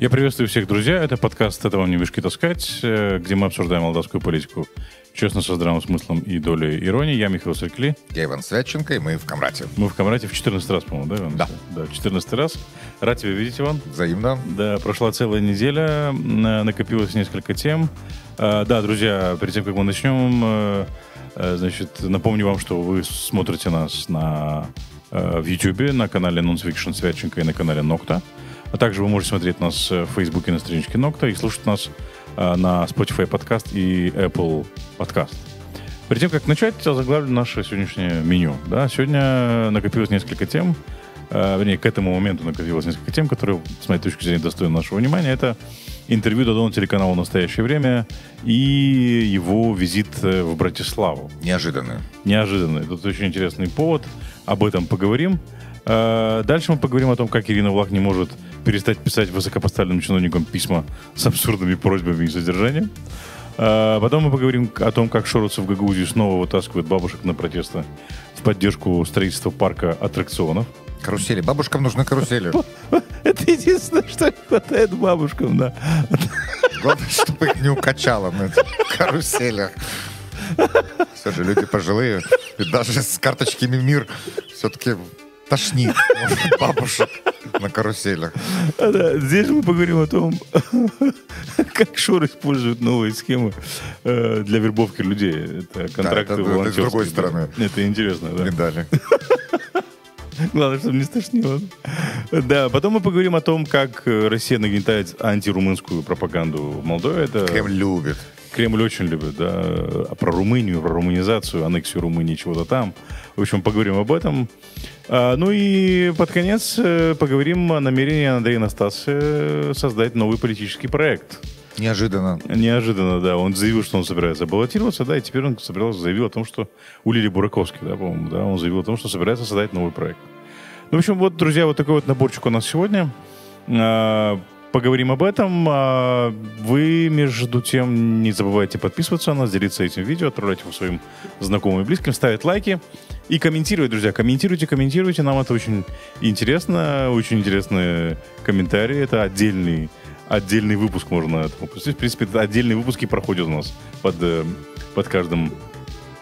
Я приветствую всех, друзья. Это подкаст «Это вам не вышки таскать», э, где мы обсуждаем молдавскую политику честно, со здравым смыслом и долей иронии. Я Михаил Сыркли. Я Иван Святченко, и мы в Камрате. Мы в Камрате в 14 раз, по-моему, да, Иван? Да. Да, в 14 раз. Рад тебя видеть, Иван. Взаимно. Да, прошла целая неделя, э, накопилось несколько тем. А, да, друзья, перед тем, как мы начнем, э, значит, напомню вам, что вы смотрите нас на в YouTube, на канале Nonfiction Святченко и на канале Нокта. А также вы можете смотреть нас э, в Фейсбуке на страничке Нокта и слушать нас э, на Spotify подкаст и Apple подкаст. Перед тем, как начать, я заглавлю наше сегодняшнее меню. Да, сегодня накопилось несколько тем, э, вернее, к этому моменту накопилось несколько тем, которые, с моей точки зрения, достойны нашего внимания. Это интервью Дадона телеканала в «Настоящее время» и его визит э, в Братиславу. Неожиданный. Неожиданный. Тут очень интересный повод. Об этом поговорим. Э, дальше мы поговорим о том, как Ирина Влах не может перестать писать высокопоставленным чиновникам письма с абсурдными просьбами и содержанием. А, потом мы поговорим о том, как шороцы в Гагаузии снова вытаскивают бабушек на протесты в поддержку строительства парка аттракционов. Карусели. Бабушкам нужны карусели. Это единственное, что не хватает бабушкам, да. Главное, чтобы их не укачало на каруселях. Все же люди пожилые. И даже с карточками мир все-таки тошнит бабушек на каруселях. Здесь мы поговорим о том, как Шор использует новые схемы э, для вербовки людей. Это контракты да, это, это, с другой стороны. Это интересно, да. Медали. Главное, чтобы не стошнило. Да, потом мы поговорим о том, как Россия нагнетает антирумынскую пропаганду в Молдове. Это... Кремль любит. Кремль очень любит, да. А про Румынию, про румынизацию, аннексию Румынии, чего-то там. В общем, поговорим об этом. А, ну и под конец э, поговорим о намерении Андрея Настасы создать новый политический проект. Неожиданно. Неожиданно, да. Он заявил, что он собирается баллотироваться, да, и теперь он собирался, заявил о том, что... У Лили Бураковский, да, по-моему, да, он заявил о том, что собирается создать новый проект. Ну, в общем, вот, друзья, вот такой вот наборчик у нас сегодня. А, поговорим об этом. А, вы, между тем, не забывайте подписываться на нас, делиться этим видео, отправлять его своим знакомым и близким, ставить лайки. И комментируйте, друзья, комментируйте, комментируйте. Нам это очень интересно, очень интересные комментарии. Это отдельный, отдельный выпуск можно этому посвятить. В принципе, отдельные выпуски проходят у нас под, э, под каждым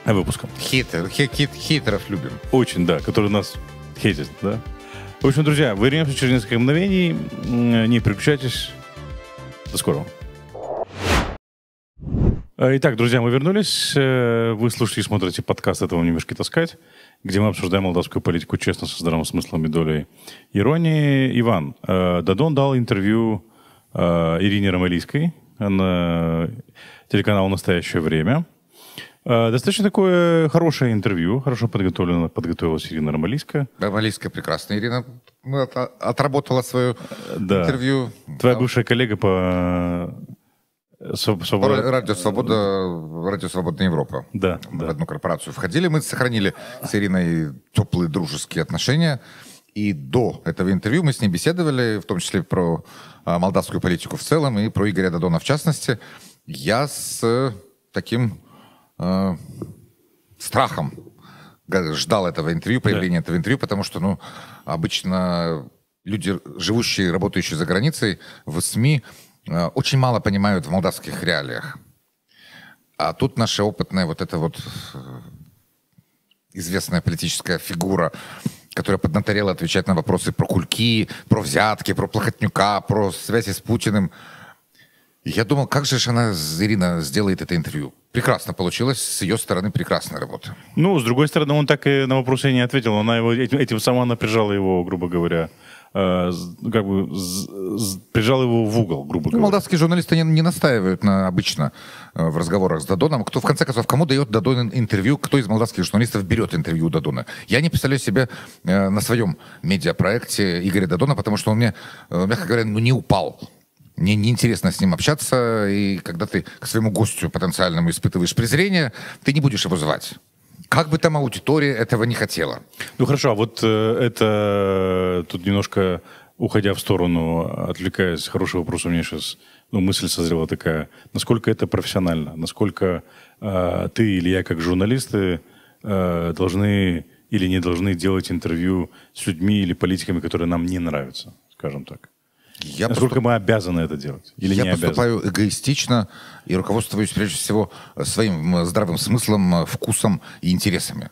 выпуском. Хитер, хит, хитров любим. Очень, да, которые нас хейтят, да. В общем, друзья, вернемся через несколько мгновений. Не переключайтесь. До скорого. Итак, друзья, мы вернулись. Э, вы слушаете и смотрите подкаст «Этого не мешки таскать» где мы обсуждаем молдавскую политику честно, со здравым смыслом и долей иронии. Иван, э, Дадон дал интервью э, Ирине Ромалийской на телеканал «Настоящее время». Э, достаточно такое хорошее интервью, хорошо подготовлено, подготовилась Ирина Ромалийская. Ромалийская прекрасная Ирина ну, отработала свое да. интервью. Твоя да. бывшая коллега по Своб... Радио Свобода, Радио Свободная Европа. Да. Мы да. в одну корпорацию входили. Мы сохранили с Ириной теплые дружеские отношения. И до этого интервью мы с ней беседовали, в том числе про а, молдавскую политику в целом и про Игоря Дадона в частности. Я с э, таким э, страхом ждал этого интервью, появления да. этого интервью, потому что, ну, обычно люди, живущие, работающие за границей, в СМИ Э, очень мало понимают в молдавских реалиях. А тут наша опытная вот эта вот э, известная политическая фигура, которая поднаторела отвечать на вопросы про кульки, про взятки, про Плохотнюка, про связи с Путиным. Я думал, как же она, Ирина, сделает это интервью? Прекрасно получилось, с ее стороны прекрасная работа. Ну, с другой стороны, он так и на вопросы не ответил. Она его, этим сама напряжала его, грубо говоря. Э, как бы прижал его в угол, грубо ну, говоря. Молдавские журналисты не, не настаивают на, обычно э, в разговорах с Дадоном. Кто, в конце концов, кому дает Дадон интервью, кто из молдавских журналистов берет интервью у Дадона. Я не представляю себе э, на своем медиапроекте Игоря Дадона, потому что он мне, э, мягко говоря, ну, не упал мне неинтересно с ним общаться, и когда ты к своему гостю потенциальному испытываешь презрение, ты не будешь его звать. Как бы там аудитория этого не хотела. Ну хорошо, а вот э, это тут немножко уходя в сторону, отвлекаясь, хороший вопрос у меня сейчас, ну, мысль созрела такая, насколько это профессионально, насколько э, ты или я, как журналисты, э, должны или не должны делать интервью с людьми или политиками, которые нам не нравятся, скажем так. Я Насколько поступ... мы обязаны это делать? Или я не поступаю обязаны? эгоистично и руководствуюсь прежде всего своим здравым смыслом, вкусом и интересами.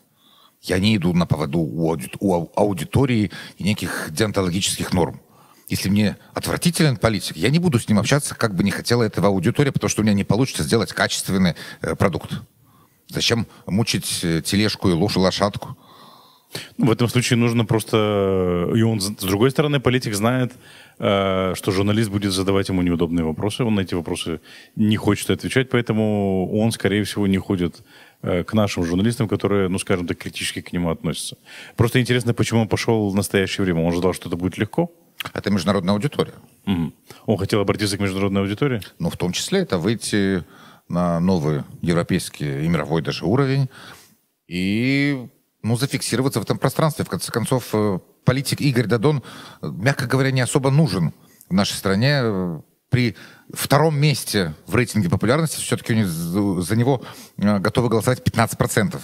Я не иду на поводу у, ауди... у аудитории и неких деонтологических норм. Если мне отвратителен политик, я не буду с ним общаться, как бы не хотела этого аудитория, потому что у меня не получится сделать качественный э, продукт. Зачем мучить э, тележку и лошадку? Ну, в этом случае нужно просто... И он, с другой стороны, политик знает, э, что журналист будет задавать ему неудобные вопросы. Он на эти вопросы не хочет отвечать, поэтому он, скорее всего, не ходит э, к нашим журналистам, которые, ну, скажем так, критически к нему относятся. Просто интересно, почему он пошел в настоящее время. Он ожидал, что это будет легко? Это международная аудитория. Угу. Он хотел обратиться к международной аудитории? Ну, в том числе это выйти на новый европейский и мировой даже уровень и ну, зафиксироваться в этом пространстве. В конце концов, э, политик Игорь Дадон, э, мягко говоря, не особо нужен в нашей стране. Э, при втором месте в рейтинге популярности все-таки за него готовы голосовать 15%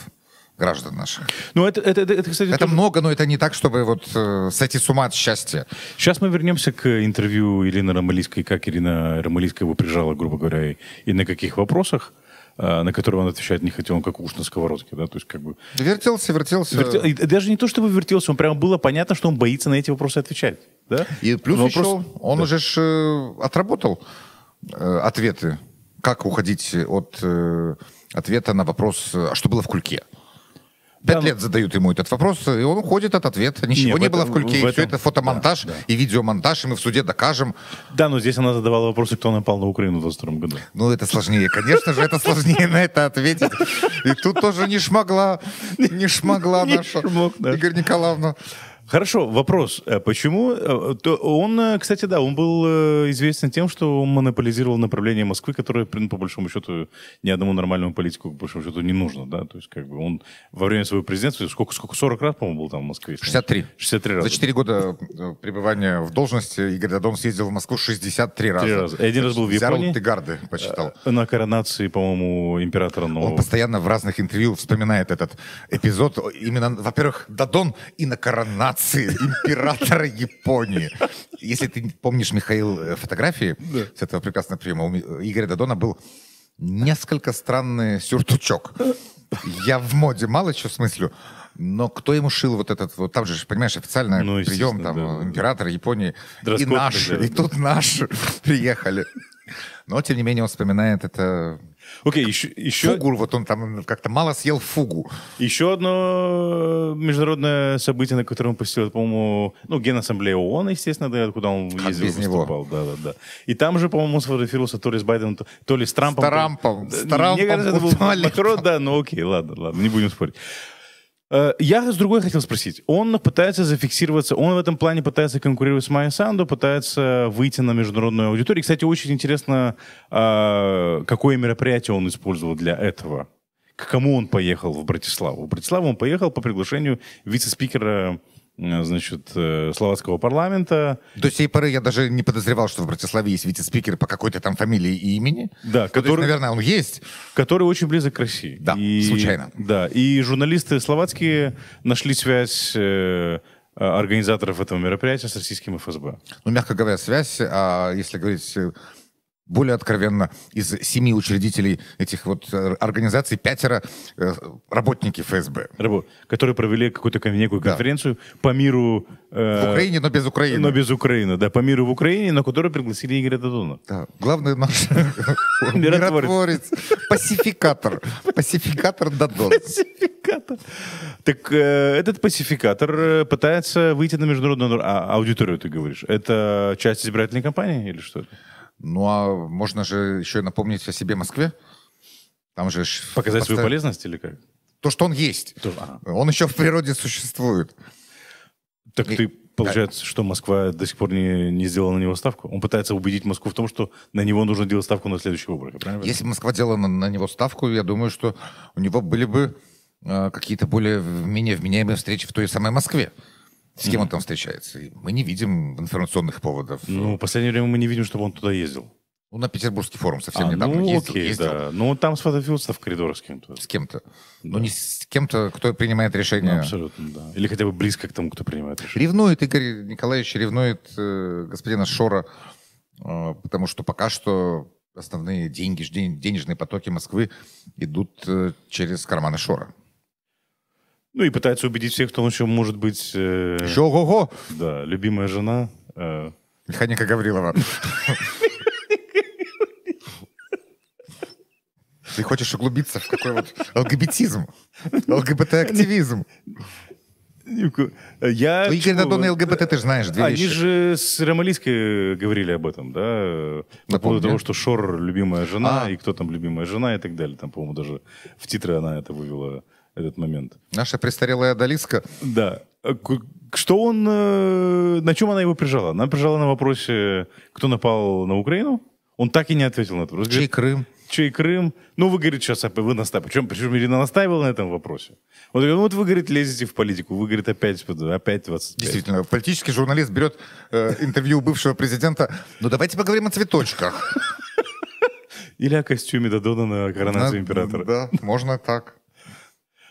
граждан наших. Ну, это, это, это, это кстати... Это тоже... много, но это не так, чтобы вот э, сойти с ума от счастья. Сейчас мы вернемся к интервью Ирины Ромалийской, как Ирина Ромалийская его прижала, грубо говоря, и на каких вопросах. Э, на который он отвечает, не хотел, он как уж на сковородке, да, то есть как бы... Вертелся, вертелся. Вертел... И даже не то, чтобы вертелся, он прямо было понятно, что он боится на эти вопросы отвечать, да? И плюс Но еще вопрос... он да. уже ж, э, отработал э, ответы, как уходить от э, ответа на вопрос, э, а что было в кульке? Пять да, лет задают ему этот вопрос, и он уходит от ответа. Ничего не, не этом, было в кульке. В этом... Все это фотомонтаж да, да. и видеомонтаж, и мы в суде докажем. Да, но здесь она задавала вопросы, кто напал на Украину в 22 году. Ну, это сложнее. Конечно же, это сложнее на это ответить. И тут тоже не шмогла, не шмогла наша Игорь Николаевна. Хорошо, вопрос. Э, почему? Э, он, э, кстати, да, он был известен тем, что он монополизировал направление Москвы, которое, по большому счету, ни одному нормальному политику, по большому счету, не нужно, да? То есть, как бы, он во время своего президентства, сколько, сколько, 40 раз, по-моему, был там в Москве? 63. 63 раза. За 4 года пребывания в должности Игорь Додон съездил в Москву 63 раза. 3 раза. И Один раз был в Японии. Взял Тегарды, почитал. На коронации, по-моему, императора нового. Он постоянно в разных интервью вспоминает этот эпизод. Именно, во-первых, Додон и на коронации коронации императора Японии. Если ты помнишь, Михаил, э, фотографии да. с этого прекрасного приема, у Игоря Дадона был несколько странный сюртучок. Я в моде, мало чего смыслю. Но кто ему шил вот этот, вот там же, понимаешь, официально ну, прием там да, императора Японии. И наши, и тут наши приехали. Но, тем не менее, он вспоминает это Окей, еще... еще... Фугур, вот он там как-то мало съел фугу. Еще одно э, международное событие, на котором посетил, по-моему, ну, Генассамблея ООН, естественно, да, куда он как ездил, без выступал. Да, да, да. И там же, по-моему, он сфотографировался то ли с Байденом, то ли с Трампом. С Трампом. С Трампом. Мне кажется, это был Макрон, да, но ну, окей, ладно, ладно, не будем спорить. Э, я с другой хотел спросить. Он пытается зафиксироваться, он в этом плане пытается конкурировать с Майя Санду, пытается выйти на международную аудиторию. Кстати, очень интересно, э, какое мероприятие он использовал для этого. К кому он поехал в Братиславу? В Братиславу он поехал по приглашению вице-спикера Э, значит, э, словацкого парламента. До сей поры я даже не подозревал, что в Братиславе есть вице-спикер по какой-то там фамилии и имени. Да, ну, который, ну, наверное, он есть. Который очень близок к России. Да, и, случайно. Да, и журналисты словацкие нашли связь э, организаторов этого мероприятия с российским ФСБ. Ну, мягко говоря, связь, а если говорить э, более откровенно, из семи учредителей этих вот э, организаций пятеро э, работники ФСБ. Рабо, которые провели какую-то некую конференцию да. по миру... Э, в Украине, но без Украины. Но без Украины, да, по миру в Украине, на которую пригласили Игоря Дадуна. Да, главный наш миротворец, пасификатор, пасификатор Дадон. Пасификатор. Так э, этот пасификатор пытается выйти на международную а, аудиторию, ты говоришь. Это часть избирательной кампании или что это? Ну а можно же еще напомнить о себе Москве. Там же Показать постав... свою полезность или как? То, что он есть. То... Ага. Он еще в природе существует. Так И... ты, получается, да. что Москва до сих пор не, не сделала на него ставку? Он пытается убедить Москву в том, что на него нужно делать ставку на следующий выборы. Правильно? Если Москва делала на, на него ставку, я думаю, что у него были бы э, какие-то более менее вменяемые встречи в той самой Москве. С кем он там встречается? Мы не видим информационных поводов. Ну, в последнее время мы не видим, чтобы он туда ездил. Ну, на Петербургский форум совсем а, недавно ну, ездил. Окей, ездил. Да. Ну, он там сфотографировался в коридорах с кем-то. С кем-то. Ну, да. Ну, не с кем-то, кто принимает решение. Ну, абсолютно, да. Или хотя бы близко к тому, кто принимает решение. Ревнует Игорь Николаевич, ревнует э, господина Шора, э, потому что пока что основные деньги, денежные потоки Москвы идут э, через карманы Шора. Ну и пытается убедить всех, в том, что может быть... Э, Жо-го-го! Да, любимая жена. Э, Механика Гаврилова. Ты хочешь углубиться в какой вот ЛГБТизм, ЛГБТ-активизм. Я... Ну, Игорь Дадон и ЛГБТ, ты же знаешь, две Они же с Ромалиской говорили об этом, да? По поводу того, что Шор любимая жена, а. и кто там любимая жена, и так далее. Там, по-моему, даже в титры она это вывела этот момент. Наша престарелая Далиска. Да. Что он, э, на чем она его прижала? Она прижала на вопросе, кто напал на Украину. Он так и не ответил на этот вопрос. Чей Крым? Чей Крым? Ну, вы, говорит, сейчас а вы настаивали, Причем, причем Ирина настаивала на этом вопросе. Он говорит, ну вот вы, говорит, лезете в политику. Вы, говорит, опять, опять 25. Действительно, политический журналист берет э, интервью бывшего президента. Ну, давайте поговорим о цветочках. Или о костюме Додона на коронации императора. Да, можно так.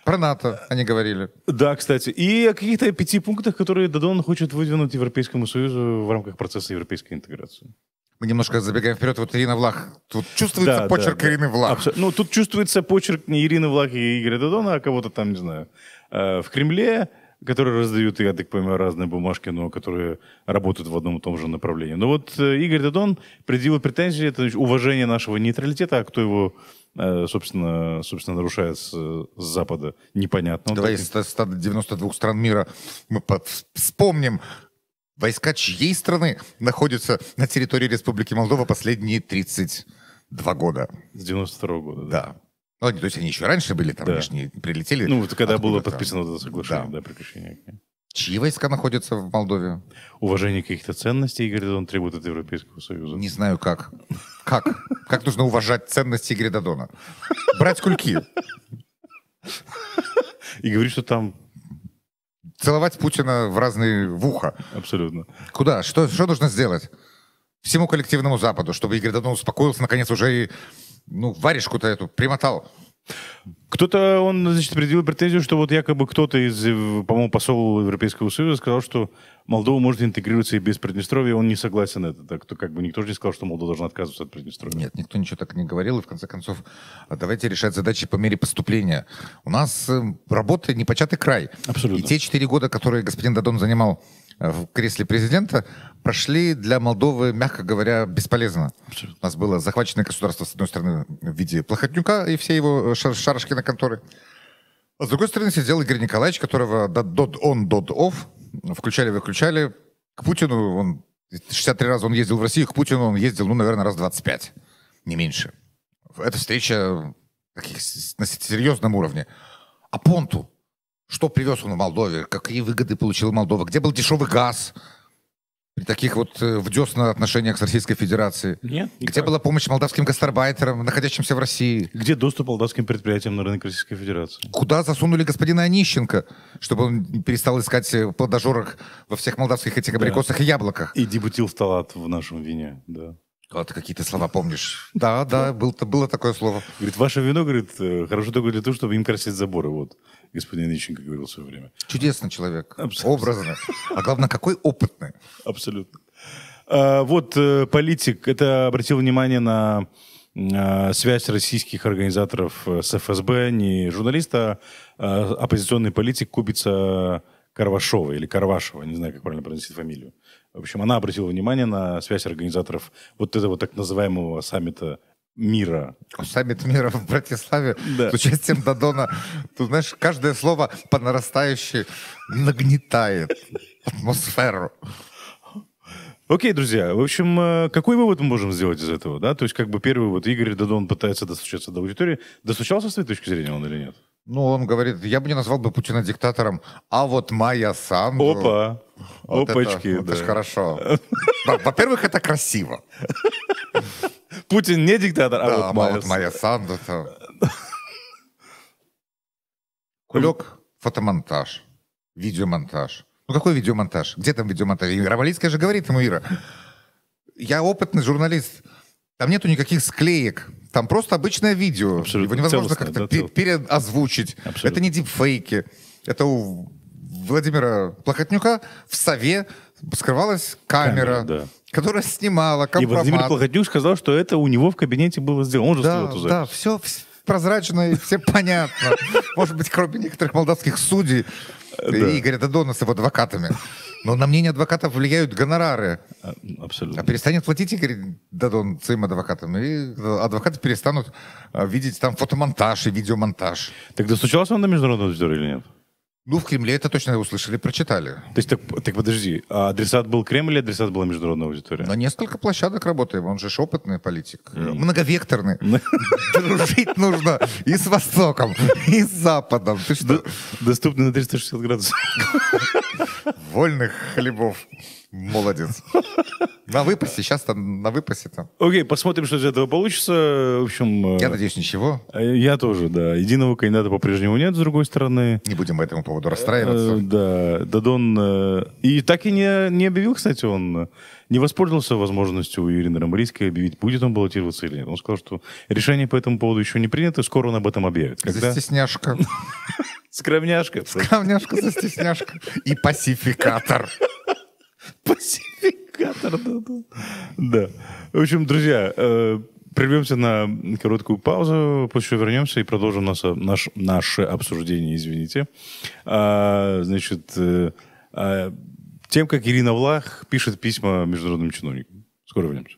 Про НАТО они говорили. Да, кстати. И о каких-то пяти пунктах, которые Дадон хочет выдвинуть Европейскому Союзу в рамках процесса европейской интеграции. Мы немножко забегаем вперед. Вот Ирина Влах. Тут чувствуется да, почерк да, да. Ирины Влах. Абсо... Ну, тут чувствуется почерк не Ирины Влах и Игоря Дадона, а кого-то там, не знаю, э, в Кремле, которые раздают, я так понимаю, разные бумажки, но которые работают в одном и том же направлении. Но вот э, Игорь Дадон предъявил претензии, это значит, уважение нашего нейтралитета, а кто его Э, собственно, собственно, нарушается с Запада. Непонятно. Давай из 192 стран мира мы вспомним, войска чьей страны находятся на территории Республики Молдова последние 32 года? С 92 -го года, да. да. Ну, то есть они еще раньше были там, да. они не прилетели. Ну, вот когда было подписано это соглашение, да, да прекращение. Чьи войска находятся в Молдове? Уважение каких-то ценностей, Игорь он требует от Европейского Союза. Не знаю как. Как? Как нужно уважать ценности Игоря Дадона? Брать кульки. И говорит, что там... Целовать Путина в разные в ухо. Абсолютно. Куда? Что, что нужно сделать? Всему коллективному Западу, чтобы Игорь Дадон успокоился, наконец уже и ну, варежку-то эту примотал. Кто-то, он, значит, предъявил претензию, что вот якобы кто-то из, э, по-моему, посол Европейского Союза сказал, что Молдова может интегрироваться и без Приднестровья, он не согласен это. Так то как бы никто же не сказал, что Молдова должна отказываться от Приднестровья. Нет, никто ничего так не говорил, и в конце концов а давайте решать задачи по мере поступления. У нас э, работа непочатый край. Абсолютно. И те четыре года, которые господин Дадон занимал в кресле президента, прошли для Молдовы, мягко говоря, бесполезно. Абсолютно. У нас было захваченное государство, с одной стороны, в виде Плохотнюка и все его шар шарышки на конторы. А с другой стороны, сидел Игорь Николаевич, которого дод он, дод оф, включали-выключали. К Путину он 63 раза он ездил в Россию, к Путину он ездил, ну, наверное, раз 25, не меньше. Эта встреча таких, на серьезном уровне. А Понту, что привез он в Молдове? Какие выгоды получил Молдова? Где был дешевый газ? При таких вот э, в десна отношениях с Российской Федерацией? Нет. Никак. Где была помощь молдавским гастарбайтерам, находящимся в России? Где доступ молдавским предприятиям на рынок Российской Федерации? Куда засунули господина Онищенко, чтобы он перестал искать плодожорах во всех молдавских этих абрикосах да. и яблоках? И дебутил сталат в нашем вине, да. А какие-то слова помнишь? Да, да, был, было такое слово. Говорит, ваше вино, говорит, э, хорошо только для того, чтобы им красить заборы. Вот господин Ильиченко говорил в свое время. Чудесный человек, Абсолютно. образный, а главное, какой опытный. Абсолютно. А, вот э, политик, это обратил внимание на а, связь российских организаторов э, с ФСБ, не журналиста, а оппозиционный политик Кубица Карвашова или Карвашева, не знаю, как правильно произносить фамилию. В общем, она обратила внимание на связь организаторов вот этого так называемого саммита мира. Саммит мира в Братиславе да. с участием Дадона. Ты знаешь, каждое слово по нарастающей нагнетает атмосферу. Окей, друзья, в общем, э, какой вывод мы можем сделать из этого? Да? То есть, как бы первый вывод, Игорь Дадон пытается достучаться до аудитории. Достучался с твоей точки зрения он или нет? Ну, он говорит, я бы не назвал бы Путина диктатором, а вот Майя Санду... Опа, вот опачки, это, да. это ж хорошо. Во-первых, это красиво. Путин не диктатор, а, а вот Майя Санду. Кулек, фотомонтаж, видеомонтаж. Ну какой видеомонтаж? Где там видеомонтаж? Ромалийская же говорит ему, Ира, я опытный журналист, там нету никаких склеек. Там просто обычное видео. Абсолютно Его невозможно как-то да, пер- переозвучить. Абсолютно. Это не дипфейки. Это у Владимира Плохотнюка в сове скрывалась камера, камера да. которая снимала компромат. И Владимир Плохотнюк сказал, что это у него в кабинете было сделано. Он же да, эту Да, все, прозрачно и все понятно. Может быть, кроме некоторых молдавских судей и Игоря Дадона с его адвокатами. Но на мнение адвокатов влияют гонорары. Э, абсолютно. А перестанет платить Игорь Дадон своим адвокатам, и адвокаты перестанут э, видеть там фотомонтаж и видеомонтаж. Так достучался он до международного аудитора или нет? Ну, в Кремле это точно услышали, прочитали. То есть, так, так подожди, а адресат был Кремль или адресат была международная аудитория? На несколько площадок работаем, он же опытный политик, mm. многовекторный. Ну. Дружить нужно и с Востоком, и с Западом. Доступный на 360 градусов. Вольных хлебов. Молодец. На выпасе, сейчас там на выпасе там. Окей, посмотрим, что из этого получится. В общем... Э, я надеюсь, ничего. Э, я тоже, да. Единого кандидата по-прежнему нет, с другой стороны. Не будем по этому поводу расстраиваться. Э, да, Дадон... И так и не, не объявил, кстати, он не воспользовался возможностью у Ирины Рамбрийской объявить, будет он баллотироваться или нет. Он сказал, что решение по этому поводу еще не принято, скоро он об этом объявит. Когда... Застесняшка. Скромняшка. Скромняшка, застесняшка. И пасификатор. Пассификатор, да. Да. В общем, друзья, э, прервемся на короткую паузу, после чего вернемся и продолжим наше, наш, наше обсуждение, извините. А, значит, э, а, тем, как Ирина Влах пишет письма международным чиновникам. Скоро вернемся.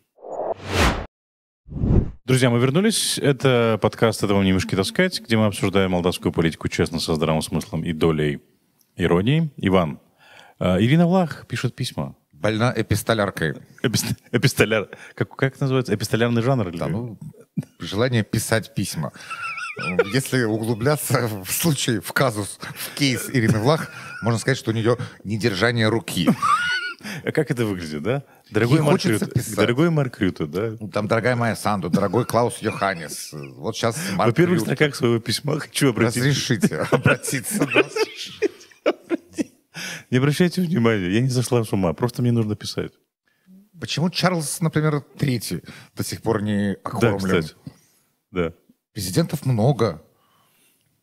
Друзья, мы вернулись. Это подкаст «Это вам не мешки таскать», где мы обсуждаем молдавскую политику честно, со здравым смыслом и долей иронии. Иван, а, Ирина Влах пишет письма. Больна эпистоляркой. Эпист... Эпистоляр... Как, как называется? Эпистолярный жанр? Да, ну, желание писать письма. Если углубляться в случай, в казус, в кейс Ирины Влах, можно сказать, что у нее недержание руки. А как это выглядит, да? Дорогой Ей Марк Рюта, дорогой Марк Рюта, да? Ну, там, дорогая моя Санду, дорогой Клаус Йоханнес. Вот сейчас Марк Во-первых, на как своего письма хочу обратиться. Разрешите обратиться. Не обращайте внимания, я не зашла с ума, просто мне нужно писать. Почему Чарльз, например, третий до сих пор не окормлен? Да, кстати. Да. Президентов много.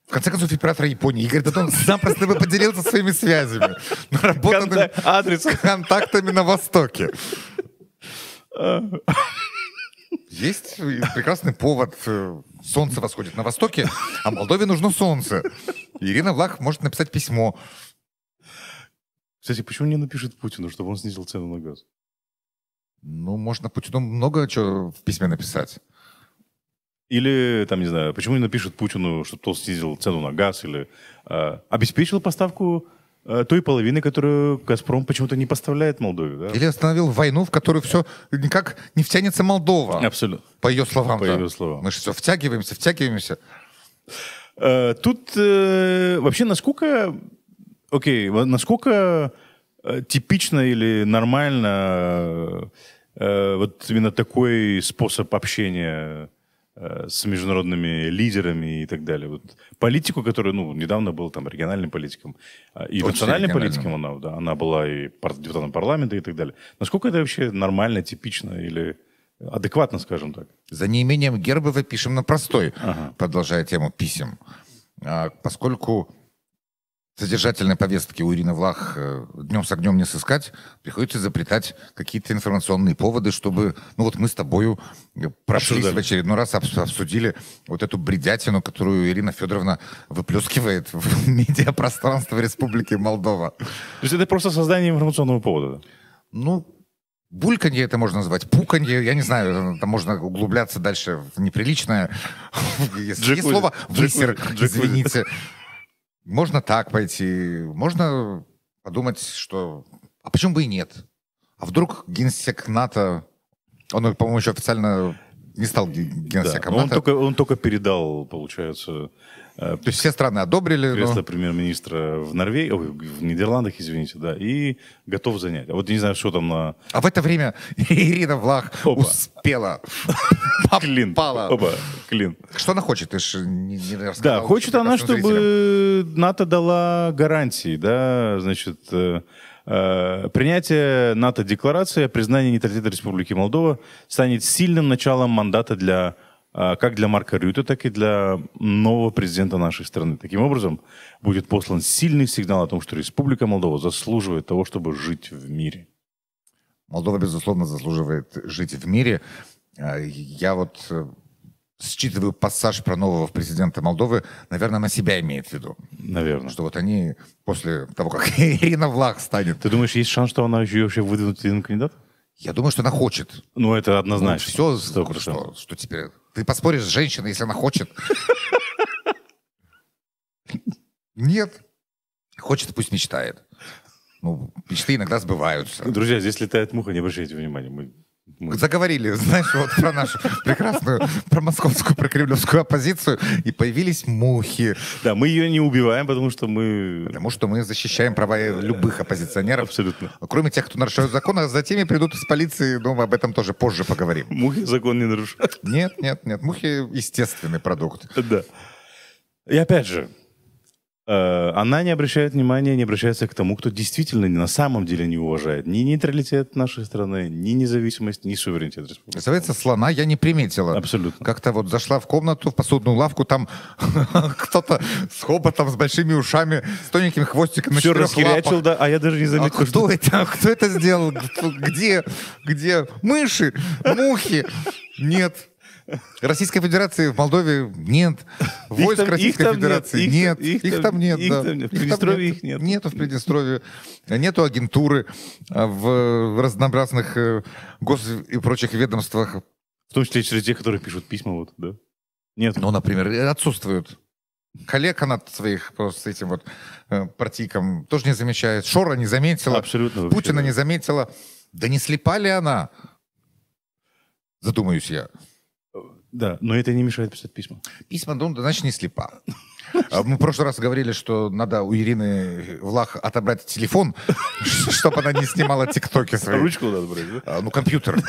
В конце концов, император Японии. Игорь Дадон запросто бы поделился своими связями, наработанными Контакт, контактами на Востоке. А. Есть прекрасный повод. Э, солнце восходит на Востоке, а Молдове нужно солнце. Ирина Влах может написать письмо кстати, почему не напишет Путину, чтобы он снизил цену на газ? Ну, можно Путину много чего в письме написать. Или, там, не знаю, почему не напишет Путину, чтобы тот снизил цену на газ, или э, обеспечил поставку э, той половины, которую «Газпром» почему-то не поставляет Молдове. Да? Или остановил войну, в которую все никак не втянется Молдова. Абсолютно. По ее словам. По да. ее словам. Мы же все втягиваемся, втягиваемся. Э, тут э, вообще насколько окей, okay, насколько э, типично или нормально э, вот именно такой способ общения э, с международными лидерами и так далее. Вот политику, которая, ну, недавно был там региональным политиком а, и Очень национальным политиком она, да, она была и пар- депутатом парламента и так далее. Насколько это вообще нормально, типично или адекватно, скажем так? За неимением Гербова пишем на простой, ага. продолжая тему писем. А, поскольку содержательной повестки у Ирины Влах э, днем с огнем не сыскать, приходится запретать какие-то информационные поводы, чтобы, ну вот мы с тобою э, прошли в очередной раз, обсудили вот эту бредятину, которую Ирина Федоровна выплескивает в медиапространство Республики Молдова. То есть это просто создание информационного повода? Ну, бульканье это можно назвать, пуканье, я не знаю, там можно углубляться дальше в неприличное. Есть слово высер, извините. Можно так пойти, можно подумать, что... А почему бы и нет? А вдруг генсек НАТО, он, по-моему, еще официально не стал генсеком да, Он только, он только передал, получается... Э, То есть все страны одобрили. Кресло но... премьер-министра в Норвегии, в Нидерландах, извините, да, и готов занять. А вот не знаю, что там на... А в это время Ирина Влах Опа. успела. Клин. Попала. Опа, клин. Что она хочет? Ты ж не, не рассказал. Да, хочет она, чтобы НАТО дала гарантии, да, значит, э, Э, принятие НАТО-декларации о признании нейтралитета Республики Молдова станет сильным началом мандата для э, как для Марка Рюта, так и для нового президента нашей страны. Таким образом, будет послан сильный сигнал о том, что Республика Молдова заслуживает того, чтобы жить в мире. Молдова, безусловно, заслуживает жить в мире. Э, я вот считываю пассаж про нового президента Молдовы, наверное, на себя имеет в виду. Наверное. Что вот они после того, как Ирина Влах станет... Ты думаешь, есть шанс, что она еще вообще выдвинут один кандидат? Я думаю, что она хочет. Ну, это однозначно. Ну, все, 100%. А что, что теперь... Ты поспоришь с женщиной, если она хочет? Нет. Хочет, пусть мечтает. Ну, мечты иногда сбываются. Друзья, здесь летает муха, не обращайте внимания. Мы мы... Заговорили, знаешь, вот про нашу прекрасную, про московскую, про кремлевскую оппозицию, и появились мухи. Да, мы ее не убиваем, потому что мы... Потому что мы защищаем права любых оппозиционеров. Абсолютно. Кроме тех, кто нарушает закон, а за теми придут из полиции, но мы об этом тоже позже поговорим. Мухи закон не нарушают. Нет, нет, нет. Мухи естественный продукт. Да. И опять же, Э, она не обращает внимания, не обращается к тому, кто действительно на самом деле не уважает ни нейтралитет нашей страны, ни независимость, ни суверенитет республики. Представляете, слона я не приметила. Абсолютно. Как-то вот зашла в комнату, в посудную лавку, там кто-то с хоботом, с большими ушами, с тоненьким хвостиком Все расхерячил, да, а я даже не заметил. А кто, это, а кто это сделал? Где? Где? Мыши? Мухи? Нет. Российской Федерации в Молдове нет. Войск там, Российской Федерации нет. Их, их, там нет. Их, да. там, В Приднестровье их нет. Нету в Приднестровье. Нету агентуры а, в э, разнообразных э, гос и прочих ведомствах. В том числе через тех, которые пишут письма, вот, да? Нет. Ну, например, отсутствуют. Коллег она своих просто с этим вот э, партийком тоже не замечает. Шора не заметила. Абсолютно. Путина да. не заметила. Да не слепа ли она? Задумаюсь я. Да, но это не мешает писать письма. Письма, ну, значит, не слепа. А мы в прошлый раз говорили, что надо у Ирины Влах отобрать телефон, чтобы она не снимала тиктоки свои. Ручку надо брать, да? А, ну, компьютер.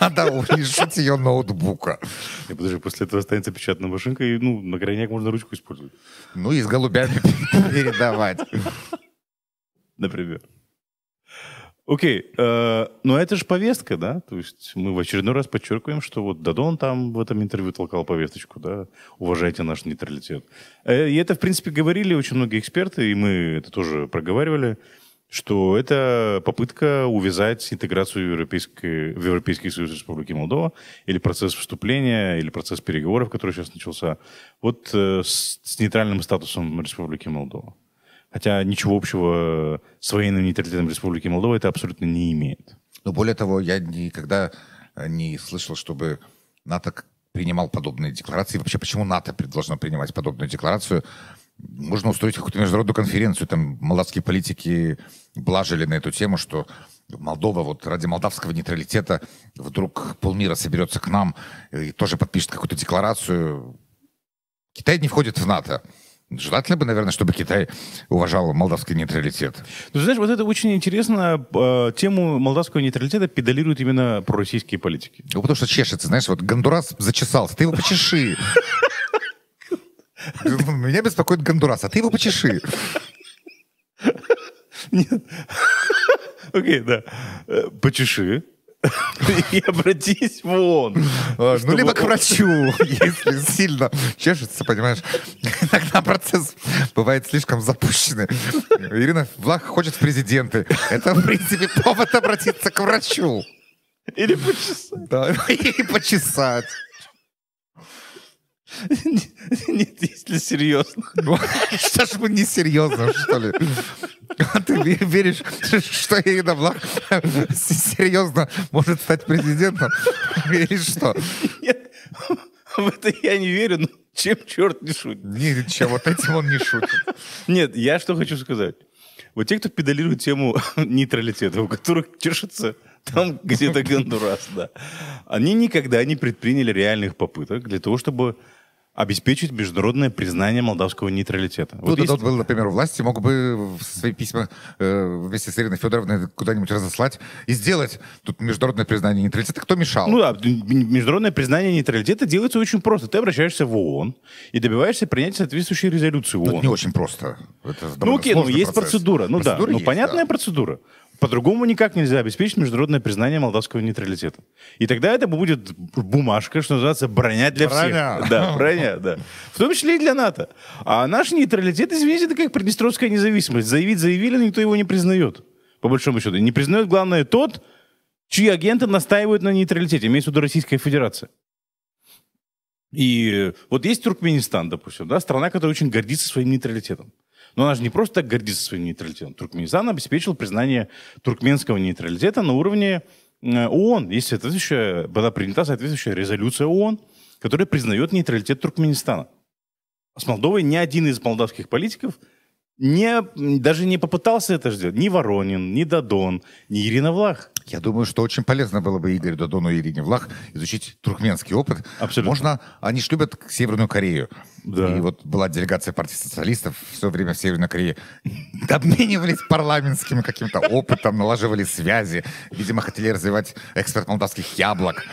Надо лишить ее ноутбука. И подожди, после этого останется печатная машинка, и, ну, на крайняк можно ручку использовать. Ну, и с голубями передавать. Например. Окей, э, но это же повестка, да? То есть мы в очередной раз подчеркиваем, что вот Дадон там в этом интервью толкал повесточку, да? Уважайте наш нейтралитет. Э, и это, в принципе, говорили очень многие эксперты, и мы это тоже проговаривали, что это попытка увязать интеграцию европейской, в Европейский Союз Республики Молдова или процесс вступления, или процесс переговоров, который сейчас начался, вот э, с, с нейтральным статусом Республики Молдова. Хотя ничего общего с военным нейтралитетом Республики Молдова это абсолютно не имеет. Но более того, я никогда э, не слышал, чтобы НАТО принимал подобные декларации. И вообще, почему НАТО должно принимать подобную декларацию? Можно устроить какую-то международную конференцию. Там молдавские политики блажили на эту тему, что Молдова вот ради молдавского нейтралитета вдруг полмира соберется к нам и тоже подпишет какую-то декларацию. Китай не входит в НАТО. Желательно бы, наверное, чтобы Китай уважал молдавский нейтралитет. Ну, знаешь, вот это очень интересно. А, тему молдавского нейтралитета педалируют именно пророссийские политики. Ну, потому что чешется, знаешь, вот Гондурас зачесался, ты его почеши. Меня беспокоит Гондурас, а ты его почеши. Нет. Окей, да. Э, почеши. и обратись вон. А, ну, либо к врачу, если сильно чешется, понимаешь. Иногда процесс бывает слишком запущенный. Ирина Влах хочет в президенты. Это, в принципе, повод обратиться к врачу. Или почесать. Да, и почесать. Нет, если серьезно. Что ж мы не серьезно, что ли? А ты веришь, что Ирина Блах серьезно может стать президентом? Веришь что? Нет, в это я не верю, но чем черт не шутит? Нет, чем вот этим он не шутит. Нет, я что хочу сказать. Вот те, кто педалирует тему нейтралитета, у которых чешется там где-то Гондурас, да. Они никогда не предприняли реальных попыток для того, чтобы обеспечить международное признание молдавского нейтралитета. Ну, вот да, есть... был, например, власти мог бы свои письма э, вместе с Ириной Федоровной куда-нибудь разослать и сделать тут международное признание нейтралитета. Кто мешал? Ну да, международное признание нейтралитета делается очень просто. Ты обращаешься в ООН и добиваешься принятия соответствующей резолюции ну, ООН. Это не очень просто. Это ну окей, ну есть процесс. процедура. Ну процедура да, ну есть, ну понятная да. процедура. По-другому никак нельзя обеспечить международное признание молдавского нейтралитета. И тогда это будет бумажка, что называется, броня для броня. всех. Да, броня, да. В том числе и для НАТО. А наш нейтралитет, извините, это как приднестровская независимость. Заявить заявили, но никто его не признает. По большому счету. Не признает, главное, тот, чьи агенты настаивают на нейтралитете. Имеется в виду Российская Федерация. И вот есть Туркменистан, допустим, да, страна, которая очень гордится своим нейтралитетом. Но она же не просто так гордится своим нейтралитетом. Туркменистан обеспечил признание туркменского нейтралитета на уровне э, ООН. Есть соответствующая, была принята соответствующая резолюция ООН, которая признает нейтралитет Туркменистана. А с Молдовой ни один из молдавских политиков – не, даже не попытался это сделать ни Воронин, ни Дадон, ни Ирина Влах. Я думаю, что очень полезно было бы Игорю Дадону и Ирине Влах изучить туркменский опыт. Абсолютно. Можно, они же любят Северную Корею. Да. И вот была делегация партии социалистов все время в Северной Корее. Обменивались парламентским каким-то опытом, налаживали связи. Видимо, хотели развивать экспорт молдавских яблок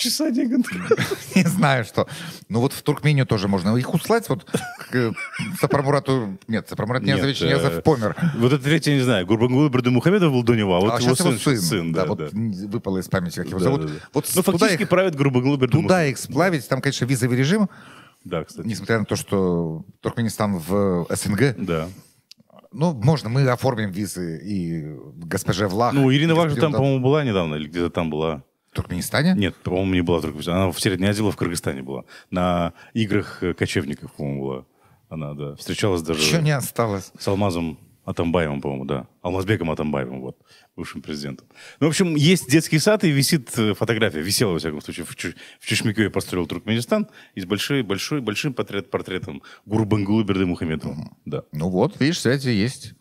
часа не Не знаю, что. Ну вот в Туркмению тоже можно их услать. Вот к Сапрамурату... Нет, Сапрамурат Ниязович Ниязов э, помер. Вот это третий, не знаю. Гурбангулы Бердымухамедов был до него, а вот его сын. Сын, да, вот выпало из памяти, как его зовут. Ну фактически правит Гурбангулы Бердымухамедов. Туда их сплавить, там, конечно, визовый режим. Да, кстати. Несмотря на то, что Туркменистан в э, СНГ. Да. Ну, можно, мы оформим визы и госпоже Влах. Ну, Ирина Вах же там, по-моему, была недавно, или где-то там была. В Туркменистане? Нет, по-моему, не была в Туркменистане. Она в Средней Азии была, в Кыргызстане была. На играх э, кочевников, по-моему, была. Она, да. Встречалась даже... Еще не осталось. С Алмазом Атамбаевым, по-моему, да. Алмазбеком Атамбаевым, вот, бывшим президентом. Ну, в общем, есть детский сад и висит э, фотография, висела, во всяком случае, в, Чу- в я построил Туркменистан и с большой, большой, большим портрет, портретом Гурбангулы Бердымухаметова. Угу. Да. Ну вот, видишь, связи есть.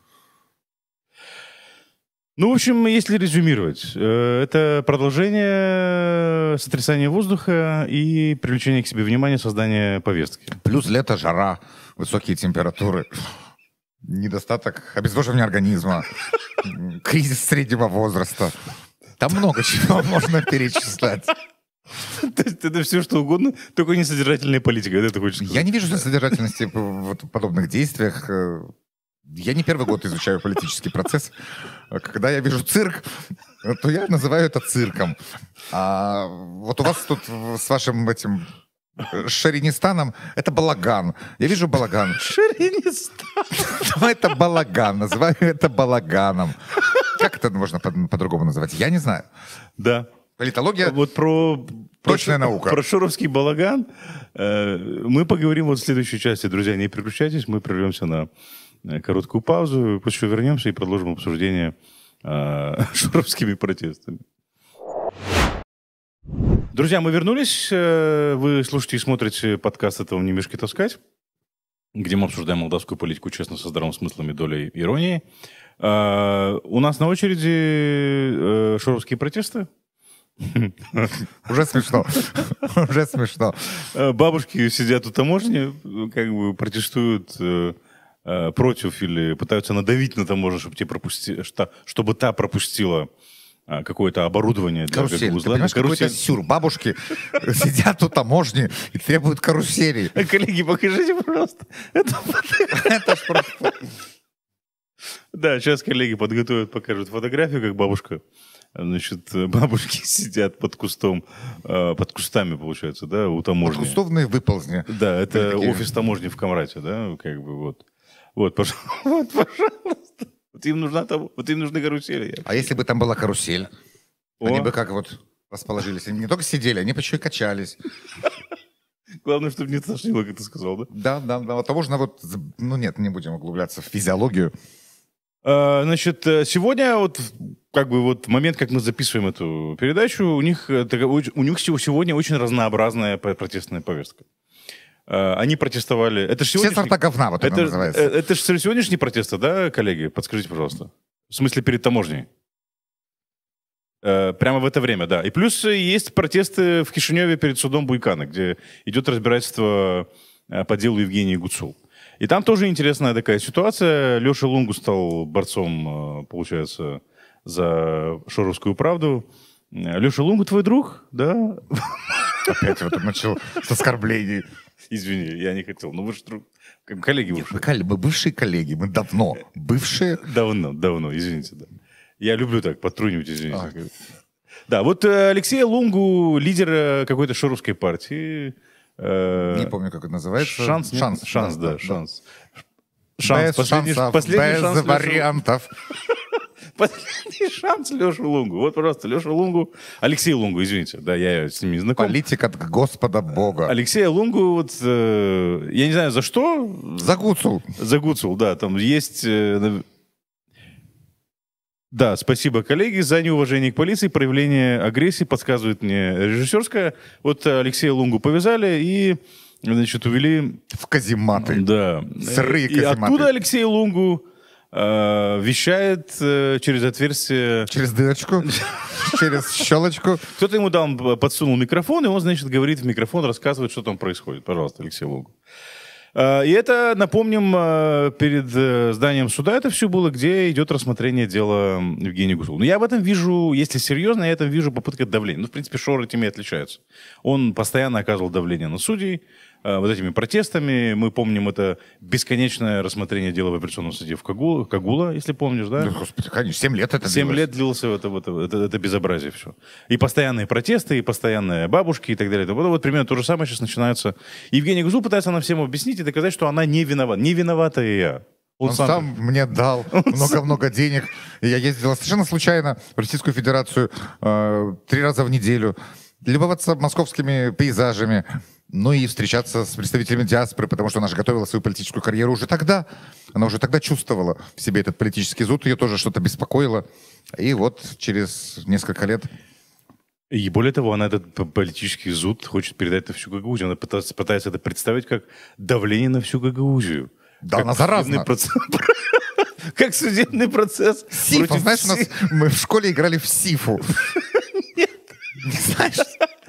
Ну, в общем, если резюмировать, э, это продолжение сотрясания воздуха и привлечение к себе внимания, создание повестки. Плюс лето, жара, высокие температуры, недостаток обезвоживания организма, кризис среднего возраста. Там много чего можно перечислять. То есть это все что угодно, только не содержательная политика, это ты хочешь Я не вижу содержательности в подобных действиях. Э, я не первый год изучаю политический процесс когда я вижу цирк, то я называю это цирком. А вот у вас тут с вашим этим э, Шаринистаном это балаган. Я вижу балаган. Шаринистан. Ну, это балаган. Называю это балаганом. Как это можно по-другому называть? Я не знаю. Да. Политология. Вот про Точная наука. Про Шуровский балаган э, мы поговорим вот в следующей части, друзья. Не переключайтесь, мы прервемся на Э, короткую паузу, после чего вернемся и продолжим обсуждение э, шуровскими протестами. Друзья, мы вернулись. Э, вы слушаете и смотрите подкаст «Этого не мешки таскать», где мы обсуждаем молдавскую политику честно, со здравым смыслом и долей иронии. Э, у нас на очереди э, шуровские протесты. Уже смешно. Уже смешно. Бабушки сидят у таможни, как бы протестуют э, против или пытаются надавить на таможню, чтобы, те пропусти, чтобы та пропустила а, какое-то оборудование для карусель. узла. Ты карусель. какой-то сюр. Бабушки сидят у таможни и требуют карусели. Коллеги, покажите, пожалуйста. Это просто... Да, сейчас коллеги подготовят, покажут фотографию, как бабушка. Значит, э, бабушки сидят под кустом, э, под кустами, получается, да, у таможни. Кустовные выползни. Да, это офис таможни в Камрате, да, как бы вот. Вот, пожалуйста. Вот, им, нужна там, вот им нужны карусели. А если бы там была карусель? О. Они бы как вот расположились? Они не только сидели, они бы качались. Главное, чтобы не тошнило, как ты сказал, да? Да, да, да. Того же, вот, а ну нет, не будем углубляться в физиологию. А, значит, э, сегодня вот как бы вот момент, как мы записываем эту передачу, у них, э, у них сегодня очень разнообразная протестная повестка. Э, они протестовали. Это же сегодняшний... Все сорта говна, вот это, э, это называется. Это же сегодняшние протесты, да, коллеги? Подскажите, пожалуйста. В смысле, перед таможней. Э, прямо в это время, да. И плюс есть протесты в Кишиневе перед судом Буйкана, где идет разбирательство по делу Евгении Гуцул. И там тоже интересная такая ситуация. Леша Лунгу стал борцом, получается, за шоровскую правду. Леша Лунгу твой друг, да? Опять вот начал с оскорблений. Извини, я не хотел. Ну, вы же друг... коллеги Нет, мы, мы бывшие коллеги, мы давно бывшие. Давно, давно, извините. Да. Я люблю так потрунивать, извините. А. Да, вот э, Алексей Лунгу, лидер э, какой-то шурусской партии. Э, не помню, как это называется. Шанс, шанс, шанс, да, да, да шанс. Шанс, без последний, шансов, последний без шанс вариантов. Лешу. Подожди, шанс Лешу Лунгу. Вот просто Лешу Лунгу. Алексей Лунгу, извините. Да, я с ними знаком. Политик от Господа Бога. Алексея Лунгу, вот, э, я не знаю, за что. За Гуцул. За Гуцул, да. Там есть... Э, да, спасибо, коллеги, за неуважение к полиции, проявление агрессии, подсказывает мне режиссерская. Вот э, Алексея Лунгу повязали и значит, увели... В казематы. Да. Сырые казематы. И оттуда Алексея Лунгу Э, вещает э, через отверстие... Через дырочку, через щелочку. Кто-то ему дал, подсунул микрофон, и он, значит, говорит в микрофон, рассказывает, что там происходит. Пожалуйста, Алексей Логов. Э, и это, напомним, перед зданием суда это все было, где идет рассмотрение дела Евгения Гусова. Но я в этом вижу, если серьезно, я в этом вижу попытка давления. Ну, в принципе, Шор этими и отличается. Он постоянно оказывал давление на судей, Э, вот этими протестами. Мы помним это бесконечное рассмотрение дела в апелляционном суде в Кагула, Кагула если помнишь, да? да ну, господи, конечно, 7 лет это длилось. 7 лет длился это, это, это, это безобразие все. И постоянные протесты, и постоянные бабушки и так далее. Вот, вот примерно то же самое сейчас начинается. Евгений Гузу пытается она всем объяснить и доказать, что она не виновата. Не виновата и я. Он, он сам... сам мне дал много-много денег. Я ездил совершенно случайно в Российскую Федерацию э, три раза в неделю любоваться московскими пейзажами, ну и встречаться с представителями диаспоры, потому что она же готовила свою политическую карьеру уже тогда. Она уже тогда чувствовала в себе этот политический зуд, ее тоже что-то беспокоило. И вот через несколько лет... И более того, она этот политический зуд хочет передать на всю Гагаузию. Она пытается, пытается это представить как давление на всю Гагаузию. Да, как она заразна. Процесс как судебный процесс. Сифа, знаешь, у нас мы в школе играли в сифу. Не знаешь?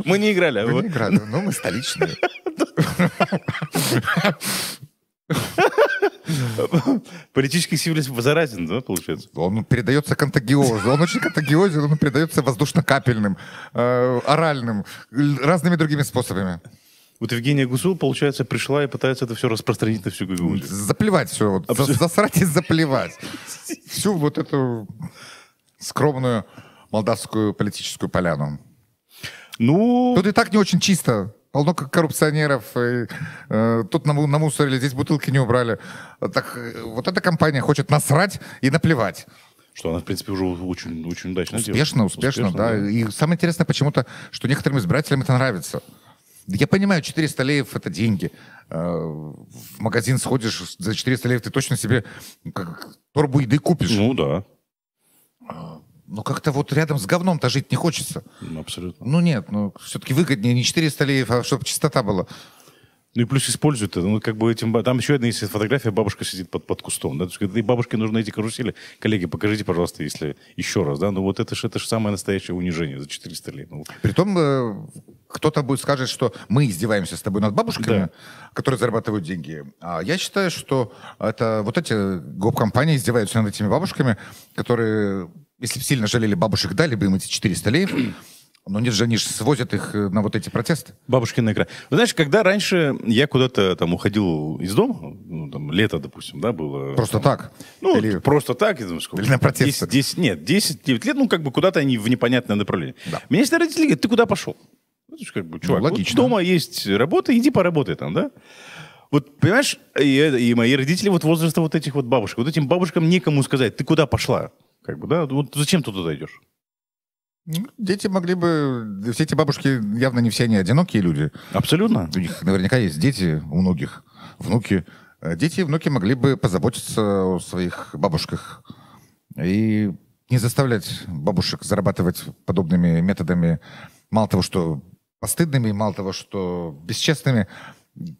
Мы не играли. А мы не играли, но мы столичные. Политический сивилизм заразен, да, получается? Он передается контагиозу. Он очень контагиозен, он передается воздушно-капельным, э, оральным, разными другими способами. Вот Евгения Гусул, получается, пришла и пытается это все распространить на всю Гагаузию. Заплевать все. Вот, Абсолютно. засрать и заплевать. Всю вот эту скромную молдавскую политическую поляну. Ну... Тут и так не очень чисто. Полно коррупционеров. И, э, тут нам, намусорили, здесь бутылки не убрали. Так э, вот эта компания хочет насрать и наплевать. Что она, в принципе, уже очень, очень удачно успешно, Успешно, успешно, да. да. И самое интересное почему-то, что некоторым избирателям это нравится. Я понимаю, 400 леев — это деньги. Э, в магазин сходишь, за 400 леев ты точно себе как, торбу еды купишь. Ну да ну как-то вот рядом с говном-то жить не хочется. Ну Абсолютно. Ну нет, ну все-таки выгоднее не 400 леев, а чтобы чистота была. Ну и плюс используют это. Ну, как бы этим... Там еще одна есть фотография, бабушка сидит под, под кустом. Да? И бабушке нужно эти карусели. Коллеги, покажите, пожалуйста, если еще раз. Да? Ну вот это же это ж самое настоящее унижение за 400 лет. Ну. Притом э, кто-то будет скажет, что мы издеваемся с тобой над бабушками, да. которые зарабатывают деньги. А я считаю, что это вот эти гоп-компании издеваются над этими бабушками, которые если бы сильно жалели бабушек, дали бы им эти 400 леев. Но нет же, они же свозят их э, на вот эти протесты. Бабушкина игра. Вы знаешь, когда раньше я куда-то там уходил из дома, ну, там, лето, допустим, да, было... Просто там, так? Ну, или... просто так. Я думаю, сколько? Или на протесты? 10, 10, нет, 10-9 лет, ну, как бы куда-то они в непонятное направление. Да. Меня всегда родители говорят, ты куда пошел? Ну, как бы, ну, чувак, ну, логично. Вот дома есть работа, иди поработай там, да? Вот, понимаешь, и, э, и мои родители вот возраста вот этих вот бабушек. Вот этим бабушкам некому сказать, ты куда пошла? Как бы, да? Вот зачем ты туда идешь? Ну, дети могли бы... Все эти бабушки, явно не все они одинокие люди. Абсолютно. У них наверняка есть дети, у многих внуки. Э, дети и внуки могли бы позаботиться о своих бабушках и не заставлять бабушек зарабатывать подобными методами, мало того, что постыдными, мало того, что бесчестными,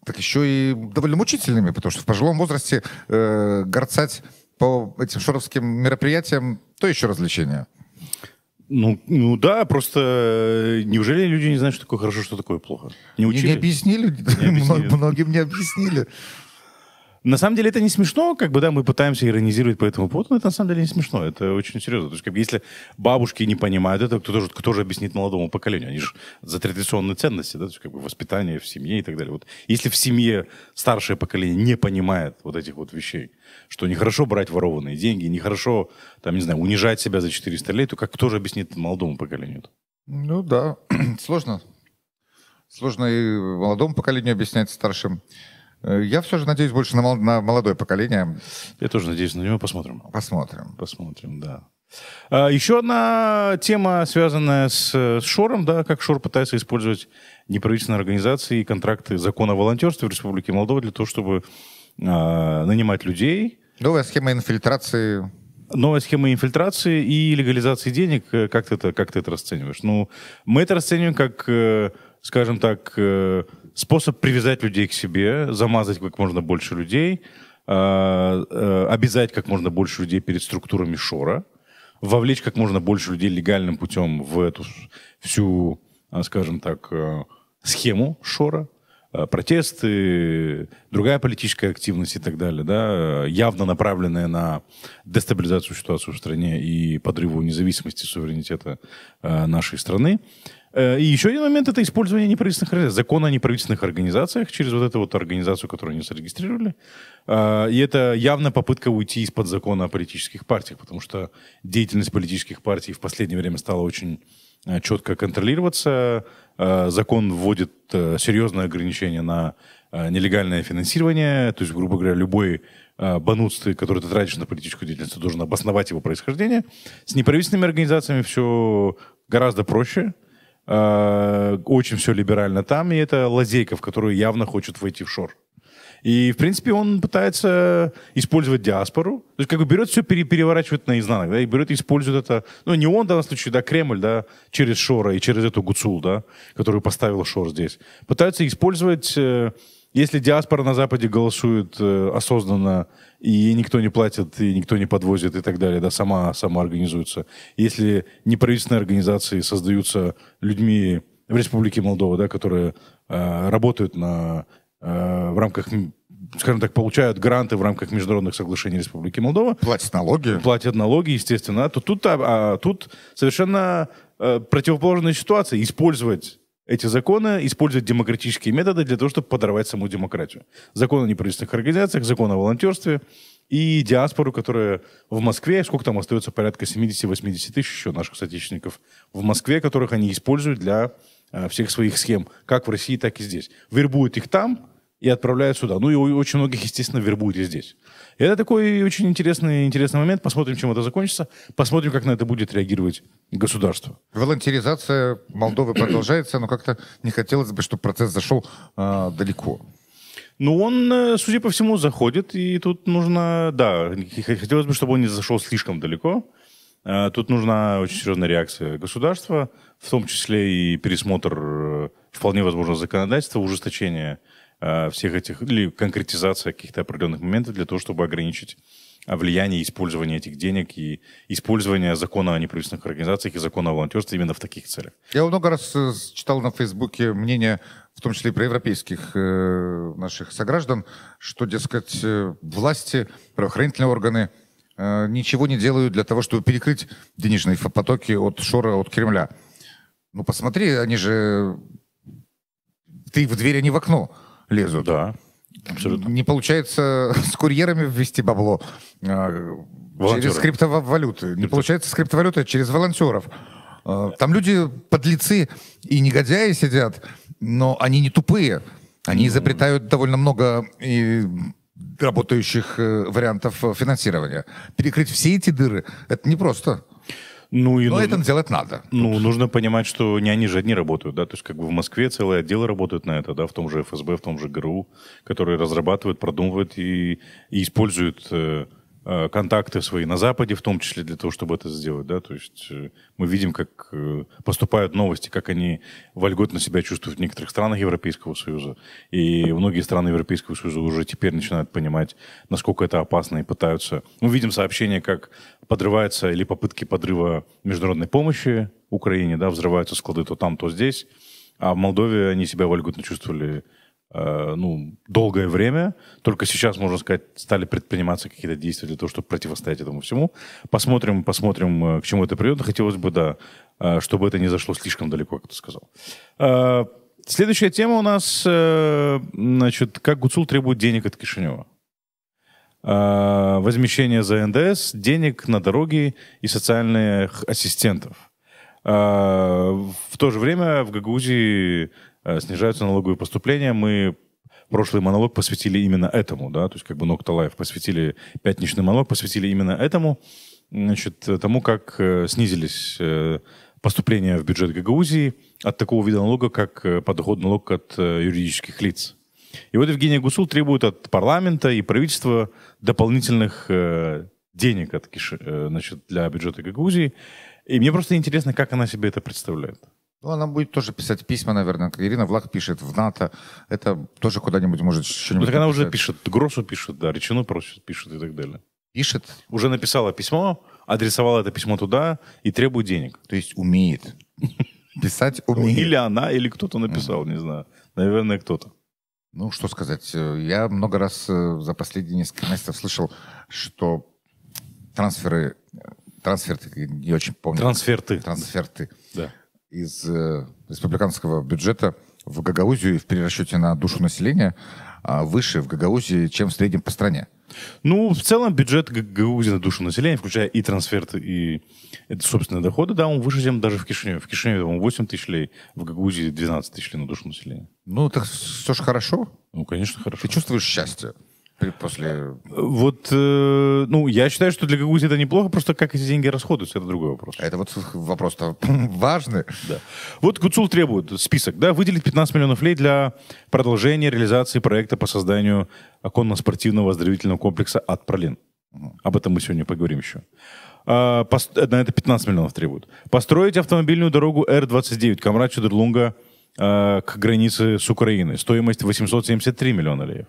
так еще и довольно мучительными, потому что в пожилом возрасте э, горцать по этим шоровским мероприятиям, то еще развлечение. Ну, ну да, просто э, неужели люди не знают, что такое хорошо, что такое плохо? Не учили? Не, не объяснили, не объяснили. многим не объяснили. На самом деле это не смешно, как бы, да, мы пытаемся иронизировать по этому поводу, но это на самом деле не смешно, это очень серьезно. То есть, как бы, если бабушки не понимают это, кто же, кто же объяснит молодому поколению? Они же за традиционные ценности, да, то есть, как бы, воспитание в семье и так далее. Вот если в семье старшее поколение не понимает вот этих вот вещей, что нехорошо брать ворованные деньги, нехорошо, там, не знаю, унижать себя за 400 лет, то как кто же объяснит молодому поколению Ну да, сложно. Сложно и молодому поколению объяснять старшим. Э, я все же надеюсь больше на, мол- на молодое поколение. Я тоже надеюсь на него. Посмотрим. Посмотрим. Посмотрим, да. А, еще одна тема, связанная с, с Шором, да, как Шор пытается использовать неправительственные организации и контракты закона о волонтерстве в Республике Молдова для того, чтобы а, нанимать людей. Новая схема инфильтрации новая схема инфильтрации и легализации денег. Э, как ты это, как ты это расцениваешь? Ну, мы это расцениваем как, э, скажем так, способ привязать людей к себе, замазать как можно больше людей, а, э, обязать как можно больше людей перед структурами Шора, вовлечь как можно больше людей легальным путем в эту всю, а, скажем так, э, схему Шора, э, протесты, другая политическая активность и так далее, да, явно направленная на дестабилизацию ситуации в стране и подрыву независимости суверенитета нашей страны. Э, и еще один момент — это использование неправительственных организаций. Закон о неправительственных организациях через вот эту вот организацию, которую они зарегистрировали. А, и это явная попытка уйти из-под закона о политических партиях, потому что деятельность политических партий в последнее время стала очень э, четко контролироваться. Э, закон вводит серьезные ограничения на нелегальное финансирование. То есть, грубо говоря, любой банутстве, который ты тратишь на политическую деятельность, ты должен обосновать его происхождение. С неправительственными организациями все гораздо проще. Э, очень все либерально там, и это лазейка, в которую явно хочет войти в шор. И, в принципе, он пытается использовать диаспору. То есть, как бы берет все, пере переворачивает наизнанок, да, и берет и использует это. Ну, не он в данном случае, да, Кремль, да, через Шора и через эту Гуцул, да, которую поставил Шор здесь. пытается использовать э, если диаспора на Западе голосует э, осознанно, и никто не платит, и никто не подвозит, и так далее, да, сама, сама организуется. Если неправительственные организации создаются людьми в Республике Молдова, да, которые э, работают на, э, в рамках скажем так, получают гранты в рамках международных соглашений Республики Молдова. Платят налоги. Платят налоги, естественно. То тут, а, а, тут совершенно э, противоположная ситуация. Использовать эти законы используют демократические методы для того, чтобы подорвать саму демократию. Закон о неправительственных организациях, закон о волонтерстве и диаспору, которая в Москве, сколько там остается, порядка 70-80 тысяч еще наших соотечественников в Москве, которых они используют для э, всех своих схем, как в России, так и здесь. Вербуют их там и отправляют сюда. Ну и очень многих, естественно, вербуют и здесь. это такой очень интересный, интересный момент. Посмотрим, чем это закончится. Посмотрим, как на это будет реагировать государства. Волонтеризация Молдовы продолжается, но как-то не хотелось бы, чтобы процесс зашел э, далеко. Ну, он, э, судя по всему, заходит, и тут нужно, да, хотелось бы, чтобы он не зашел слишком далеко. А, тут нужна очень серьезная реакция государства, в том числе и пересмотр, э, вполне возможно, законодательства, ужесточение а, всех этих, или конкретизация каких-то определенных моментов для того, чтобы ограничить влияние использования этих денег и использования закона о неправительственных организациях и закона о волонтерстве именно в таких целях. Я много раз э, читал на Фейсбуке мнение, в том числе и про европейских э, наших сограждан, что, дескать, э, власти, правоохранительные органы э, ничего не делают для того, чтобы перекрыть денежные потоки от Шора, от Кремля. Ну, посмотри, они же... Ты в дверь, а не в окно лезут. Да. Абсолютно. Не получается с курьерами ввести бабло а, Волонтеры. через криптовалюты. Не получается с криптовалютой а через волонтеров. А, там люди, подлецы и негодяи сидят, но они не тупые. Они ну, изобретают довольно много и работающих э, вариантов э, финансирования. Перекрыть все эти дыры – это непросто. просто. Ну, и Но нужно... это делать надо. Ну, Тут... нужно понимать, что не они же одни работают, да, то есть как бы в Москве целые отделы работают на это, да, в том же ФСБ, в том же ГРУ, которые разрабатывают, продумывают и, и используют э, Э, контакты свои на Западе, в том числе для того, чтобы это сделать, да, то есть э, мы видим, как э, поступают новости, как они вольготно себя чувствуют в некоторых странах Европейского Союза, и многие страны Европейского Союза уже теперь начинают понимать, насколько это опасно и пытаются. Мы видим сообщения, как подрывается или попытки подрыва международной помощи Украине, да, взрываются склады то там, то здесь, а в Молдове они себя вольготно чувствовали Э, ну, долгое время. Только сейчас, можно сказать, стали предприниматься какие-то действия для того, чтобы противостоять этому всему. Посмотрим, посмотрим, э, к чему это приведет Хотелось бы, да, э, чтобы это не зашло слишком далеко, как ты сказал. Следующая тема у нас, значит, как Гуцул требует денег от Кишинева. Возмещение за НДС, денег на дороги и социальных ассистентов – в то же время в Гагаузии Э, снижаются налоговые поступления. Мы прошлый монолог посвятили именно этому, да, то есть как бы Nocta Life посвятили, пятничный монолог посвятили именно этому, значит, э, тому, как э, снизились поступления в бюджет Гагаузии от такого вида налога, как подоходный налог от юридических лиц. И вот Евгений Гусул требует от парламента и правительства дополнительных денег от, значит, для бюджета Гагаузии. И мне просто интересно, как она себе это представляет. Ну, она будет тоже писать письма, наверное, как Ирина Влах пишет в НАТО. Это тоже куда-нибудь может что-нибудь Ну, так она уже пишет, Гросу пишет, да, Речину просит, пишет и так далее. Пишет? Уже написала письмо, адресовала это письмо туда и требует денег. То есть умеет. Писать ну, умеет. Или она, или кто-то написал, не знаю. Наверное, кто-то. Ну, что сказать. Э, я много раз э, за последние несколько месяцев слышал, что трансферы... Э, трансферты, не очень помню. Трансферты. Трансферты. Да из э, республиканского бюджета в Гагаузию в перерасчете на душу населения а, выше в Гагаузии, чем в среднем по стране. Ну, в целом бюджет Гагаузии на душу населения, включая и трансферты, и э, собственные доходы, да, он выше, чем даже в Кишиневе. В Кишиневе, по 8 тысяч лей, в Гагаузии 12 тысяч лей на душу населения. Ну, так все же хорошо. Ну, конечно, хорошо. Ты чувствуешь счастье. После... Вот, э, ну, я считаю, что для Гагузи это неплохо, просто как эти деньги расходуются, это другой вопрос. Это вот вопрос-то важный. Да. Вот Гуцул требует список, да, выделить 15 миллионов лей для продолжения реализации проекта по созданию оконно-спортивного оздоровительного комплекса «Ад Пролин». Об этом мы сегодня поговорим еще. А, пост... На это 15 миллионов требуют. Построить автомобильную дорогу Р-29 камрачу чудерлунга э, а, к границе с Украиной. Стоимость 873 миллиона леев.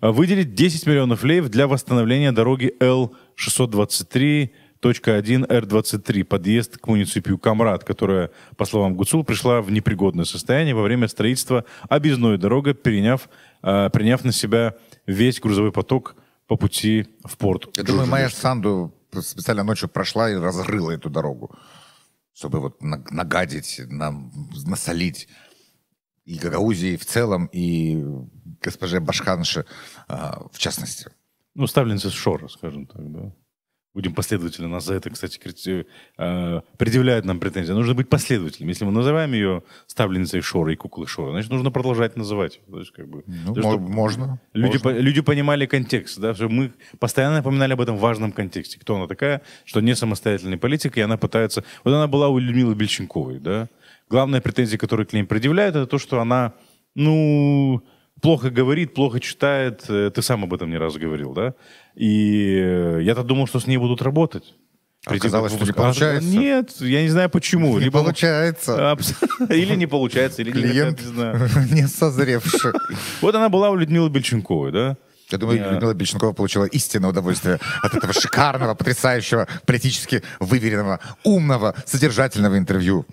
Э, выделить 10 миллионов леев для восстановления дороги Л-623 1 Р-23, подъезд к муниципию Камрад, которая, по словам Гуцул, пришла в непригодное состояние во время строительства объездной дорога, приняв э, приняв на себя весь грузовой поток по пути в порт. Я думаю, Майя Санду специально ночью прошла и разрыла эту дорогу, чтобы вот нагадить, нам, насолить и Гагаузии в целом, и госпоже Башханши а, в частности. Ну, ставленница Шора, скажем так, да. Будем последовательны. Нас за это, кстати, крити, э, а, предъявляют нам претензии. Нужно быть последовательным. Если мы называем ее ставленницей Шора и Куклы Шора, значит, нужно продолжать называть. То есть, как бы, ну, то, можно. Люди, можно. люди понимали контекст. Да? Чтобы мы постоянно напоминали об этом важном контексте. Кто она такая, что не самостоятельный политик, и она пытается... Вот она была у Людмилы Бельченковой. Да? Главная претензия, которую к ней предъявляют, это то, что она, ну, плохо говорит, плохо читает. Э, ты сам об этом не раз говорил, да? И э, я-то думал, что с ней будут работать. Оказалось, типа что не получается. Нет, я не знаю почему. Не Либо получается. Или не получается, или Клиент не, знаю. не созревший. Вот она была у Людмилы Бельченковой, да? Я думаю, yeah. Э, Людмила Бельченкова получила истинное удовольствие от этого шикарного, потрясающего, политически выверенного, умного, содержательного интервью.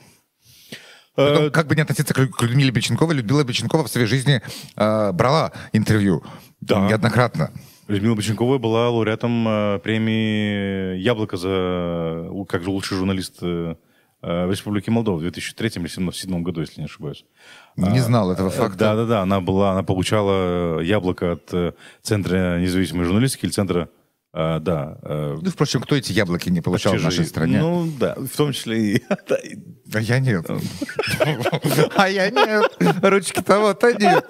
Потом, э, как бы не относиться к, Людмиле Беченковой, Людмила Беченкова в своей жизни э, брала интервью да. неоднократно. Людмила Боченкова была лауреатом э, премии «Яблоко» за как же лучший журналист э, э в Республике Молдова в 2003 или 2007 году, если не ошибаюсь. Не а, знал этого факта. Да-да-да, она она получала «Яблоко» от э, Центра независимой журналистики или Центра а, да. Э, ну, впрочем, кто эти яблоки не получал чужие... в нашей стране? Ну, да, в том числе и... А я нет. А я нет. Ручки того-то нет.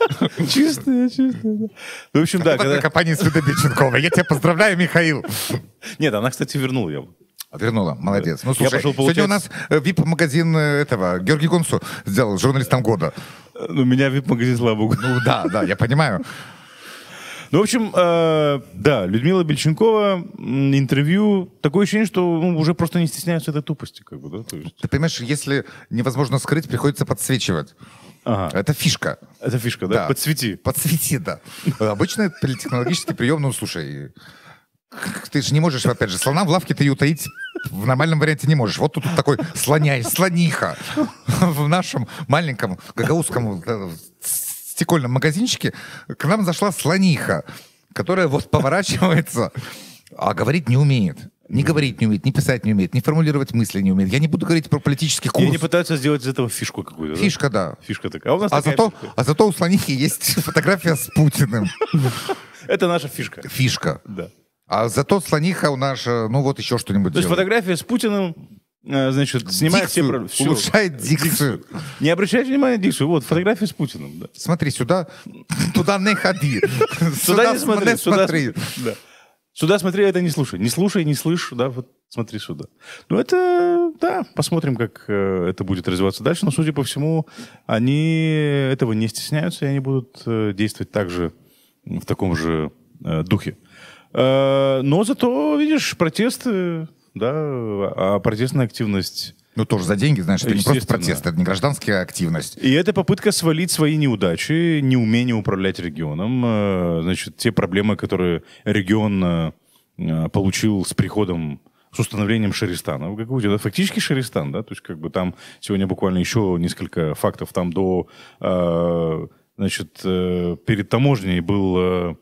Чистые, чистые. Ну, в общем, да. Это компания Света Бельченкова. Я тебя поздравляю, Михаил. Нет, она, кстати, вернула я. А, вернула, молодец. Ну, слушай, сегодня у нас э, вип-магазин э, этого, Георгий Гонсу сделал журналистом года. Ну, меня вип-магазин, слава богу. Ну, да, да, я понимаю. Ну, в общем, э, да, Людмила Бельченкова, интервью, такое ощущение, что ну, уже просто не стесняются этой тупости. Как бы, да? То есть... Ты понимаешь, если невозможно скрыть, приходится подсвечивать. Ага. Это фишка. Это фишка, да? да. Подсвети. Подсвети, да. Обычный политехнологический прием, ну, слушай, ты же не можешь, опять же, слона в лавке ты ее утаить в нормальном варианте не можешь. Вот тут такой слоняй, слониха. В нашем маленьком гагаузском э, стекольном магазинчике, к нам зашла слониха, которая вот поворачивается, а говорить не умеет. Не говорить не умеет, не писать не умеет, не формулировать мысли не умеет. Я не буду говорить про политический курс. И они пытаются сделать из этого фишку какую-то. Фишка, да. да. Фишка такая. А, у нас а, такая зато, фишка. а зато у слонихи есть фотография с Путиным. Это наша фишка. Фишка. Да. А зато слониха у нас, э, ну вот еще что-нибудь. То есть фотография с Путиным, Э, значит, снимает дикцию, все... Улучшает дикцию. Не обращайте внимания на дикцию. Вот, фотография с Путиным. Да. Смотри, сюда, туда не ходи. Сюда не смотри. смотри. Сюда смотри, а это не слушай. Не слушай, не слышь, да, вот смотри сюда. Ну, это, да, посмотрим, как э, это будет развиваться дальше. Но, судя по всему, они этого не стесняются, и они будут э, действовать также в таком же духе. но зато, видишь, протесты да, а протестная активность ну, тоже за деньги, значит, это не просто протест, это не гражданская активность. И это попытка свалить свои неудачи, неумение управлять регионом, э, значит, те проблемы, которые регион э, получил с приходом с установлением Шаристана в Гагаузе. Это фактически Шаристан, да? То есть как бы там сегодня буквально еще несколько фактов. Там до, э, значит, э, перед таможней был э,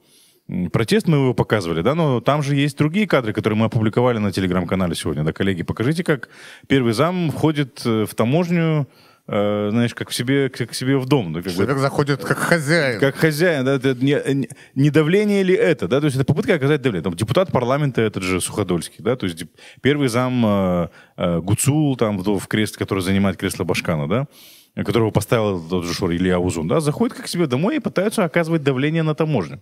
Протест мы его показывали, да, но там же есть другие кадры, которые мы опубликовали на телеграм-канале сегодня. Да, коллеги, покажите, как первый зам входит э, в таможню, э, знаешь, как в себе, как к себе в дом. Да, как Человек бы, заходит как хозяин. Как хозяин, да, это не, не давление ли это, да, то есть это попытка оказать давление. Там депутат парламента этот же Суходольский, да, то есть первый зам э, э, Гуцул, там, в, в крест, который занимает кресло Башкана, да, которого поставил тот же Шор Илья Узун, да, заходит как к себе домой и пытаются оказывать давление на таможню.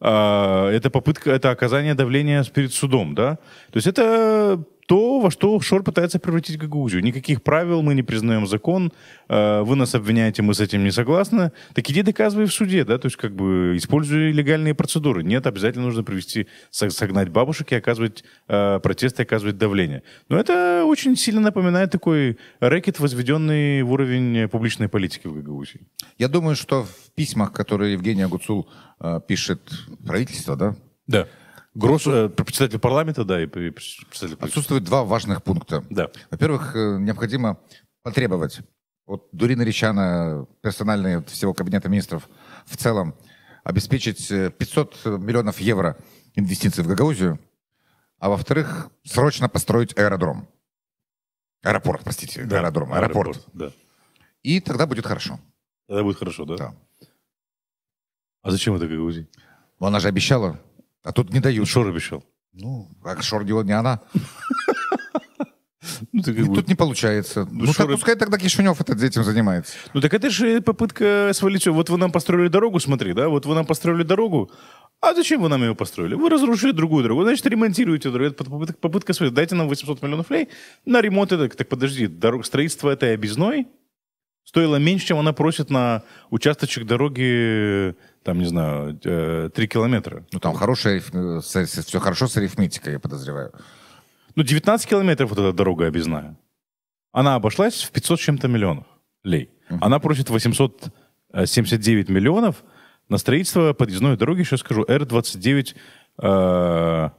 А, это попытка, это оказание давления перед судом, да? То есть это то, во что Шор пытается превратить Гагаузию. Никаких правил, мы не признаем закон, э, вы нас обвиняете, мы с этим не согласны. Так иди доказывай в суде, да, то есть как бы используя легальные процедуры. Нет, обязательно нужно привести, согнать бабушек и оказывать э, протесты, оказывать давление. Но это очень сильно напоминает такой рэкет, возведенный в уровень публичной политики в Гагаузии. Я думаю, что в письмах, которые Евгения Гуцул э, пишет правительство, да, да. Гросс, э, председатель парламента, да, и председатель... Отсутствует два важных пункта. Да. Во-первых, э, необходимо потребовать от Дурина Речана, персональные всего кабинета министров в целом, обеспечить 500 э, миллионов евро инвестиций в Гагаузию, а во-вторых, срочно построить аэродром. Аэропорт, простите, да, аэродром, аэропорт. аэропорт да. И тогда будет хорошо. Тогда будет хорошо, да? Да. А зачем это Гагаузии? Она же обещала а тут не дают, Шор обещал. Ну, а Шор дело не она. Ну, ты как Тут не получается. Ну, ну так, пускай тогда Кишинев это этим занимается. Ну так это же попытка свалить все. Вот вы нам построили дорогу, смотри, да? Вот вы нам построили дорогу, а зачем вы нам ее построили? Вы разрушили другую дорогу, значит, ремонтируете дорогу. Это попытка, попытка своей. Дайте нам 800 миллионов лей на ремонт. Это, так подожди, дорог, строительство этой объездной Стоило меньше, чем она просит на участочек дороги, там, не знаю, 3 э, километра. Ну, там хорошая, э, все хорошо с арифметикой, я подозреваю. Ну, 19 километров вот эта дорога объездная. Она обошлась в 500 чем-то миллионов лей. Uh-huh. Она просит 879 э, миллионов на строительство подъездной дороги, Сейчас скажу, Р-29 э,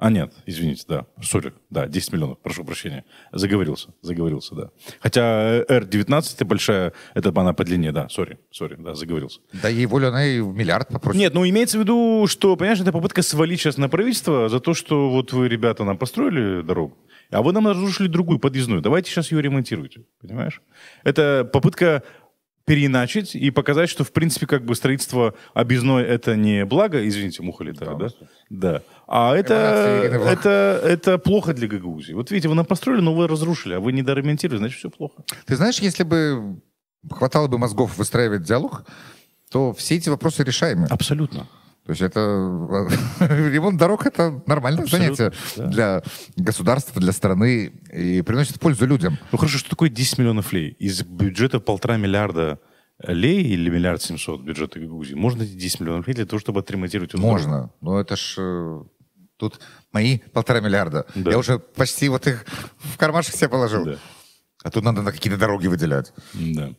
а нет, извините, да, сори, да, 10 миллионов, прошу прощения. Заговорился, заговорился, да. Хотя R19 э, большая, это она по длине, да, сори, сори, да, заговорился. Да ей волю она и в миллиард попросит. Нет, ну имеется в виду, что, понимаешь, это попытка свалить сейчас на правительство за то, что вот вы, ребята, нам построили дорогу, а вы нам разрушили другую подъездную. Давайте сейчас ее ремонтируйте, понимаешь? Это попытка переиначить и показать, что, в принципе, как бы строительство объездной — это не благо, извините, муха летает, да? Да. да. А это, это, это плохо для Гагаузии. Вот видите, вы нам построили, но вы разрушили, а вы не дорегламентировали, значит, все плохо. Ты знаешь, если бы хватало бы мозгов выстраивать диалог, то все эти вопросы решаемы. Абсолютно. То есть это э, ремонт дорог это нормальное Абсолютно, занятие да. для государства, для страны и приносит пользу людям. Ну хорошо, что такое 10 миллионов лей? Из бюджета полтора миллиарда лей или миллиард семьсот бюджета Грузии можно 10 миллионов лей для того, чтобы отремонтировать? Можно, но это ж э, тут мои полтора миллиарда. Да. Я уже почти вот их в кармашек себе положил. Да. А тут надо на какие-то дороги выделять. Да.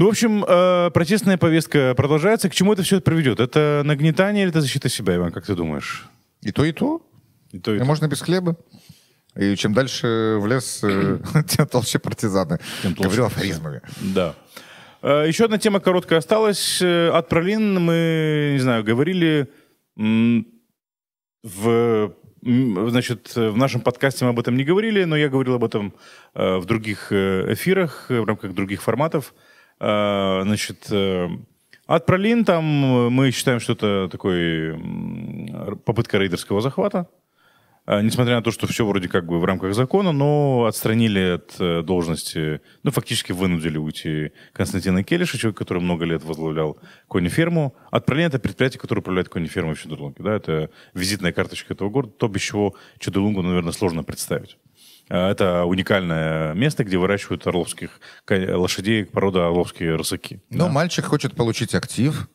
Ну, в общем, э, протестная повестка продолжается. К чему это все приведет? Это нагнетание или это защита себя, Иван, как ты думаешь? И то, и то. И то, и, и то. Можно без хлеба. И чем дальше в лес, э, тем толще партизаны. Тем толще. Говорил афоризмами. Да. Э, Еще одна тема короткая осталась. От пролин мы, не знаю, говорили в Значит, в нашем подкасте мы об этом не говорили, но я говорил об этом в других эфирах, в рамках других форматов. Э, значит, Атпролин э, там э, мы считаем, что это такой попытка рейдерского захвата. Несмотря на то, что все вроде как бы в рамках закона, но отстранили от должности, ну, фактически вынудили уйти Константина Келиша, человек, который много лет возглавлял кониферму. Отправление это предприятие, которое управляет конифермой в Чудолунге. Да? Это визитная карточка этого города, то, без чего Чудолунгу, наверное, сложно представить. А, это уникальное место, где выращивают орловских лошадей, породы орловские рысаки. Но ну, да. мальчик хочет получить актив,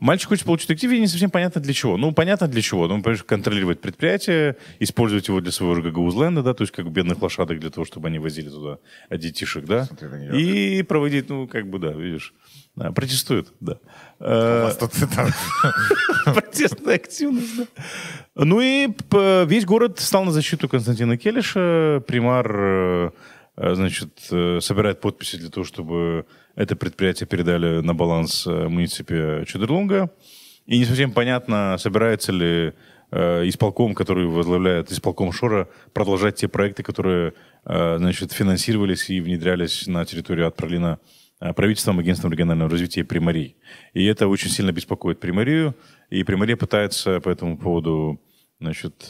Мальчик хочет получить актив, и не совсем понятно для чего. Ну, понятно для чего. Ну, понимаешь, контролировать предприятие, использовать его для своего ЖГГ Узленда, да, то есть как бедных лошадок для того, чтобы они возили туда детишек, да. И проводить, ну, как бы, да, видишь. А, протестуют, да. А Протестная активность, да. Ну и весь город стал на защиту Константина Келиша. Примар, э, э, значит, э, собирает подписи для того, чтобы это предприятие передали на баланс э, муниципе Чудерлунга. И не совсем понятно, собирается ли э, исполком, который возглавляет исполком Шора, продолжать те проекты, которые э, значит, финансировались и внедрялись на территорию от Пролина э, правительством, агентством регионального развития Примарии. И это очень сильно беспокоит Примарию, и Примария пытается по этому поводу значит,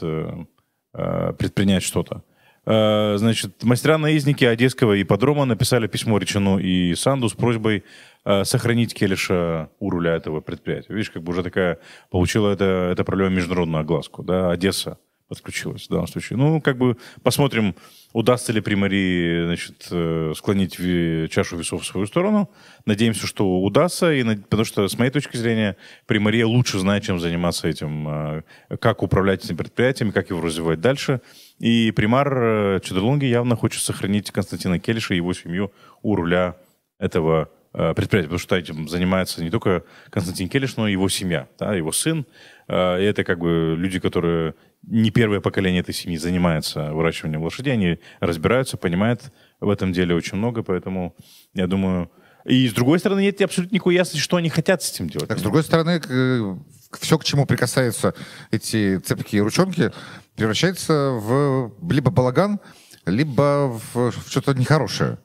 предпринять что-то. Э, значит, мастера-наездники Одесского ипподрома написали письмо Речину и Санду с просьбой э, сохранить Келиша у руля этого предприятия. Видишь, как бы уже такая получила это, это проблема международную огласку. Да? Одесса подключилась в данном случае. Ну, как бы посмотрим, удастся ли при Марии значит, э, склонить чашу весов в свою сторону. Надеемся, что удастся, и, потому что, с моей точки зрения, при Мария лучше знает, чем заниматься этим, как управлять этим предприятием, как его развивать дальше – и примар э, Чудерлунги явно хочет сохранить Константина Келиша и его семью у руля этого э, предприятия, потому что этим занимается не только Константин Келиш, но и его семья, да, его сын. Э, и это как бы люди, которые не первое поколение этой семьи занимается выращиванием лошадей, они разбираются, понимают в этом деле очень много, поэтому я думаю... И с другой стороны, нет абсолютно никакой ясности, что они хотят с этим делать. Так, с ну. другой стороны, все, к чему прикасаются эти цепкие ручонки, превращается в либо балаган, либо в, в что-то нехорошее.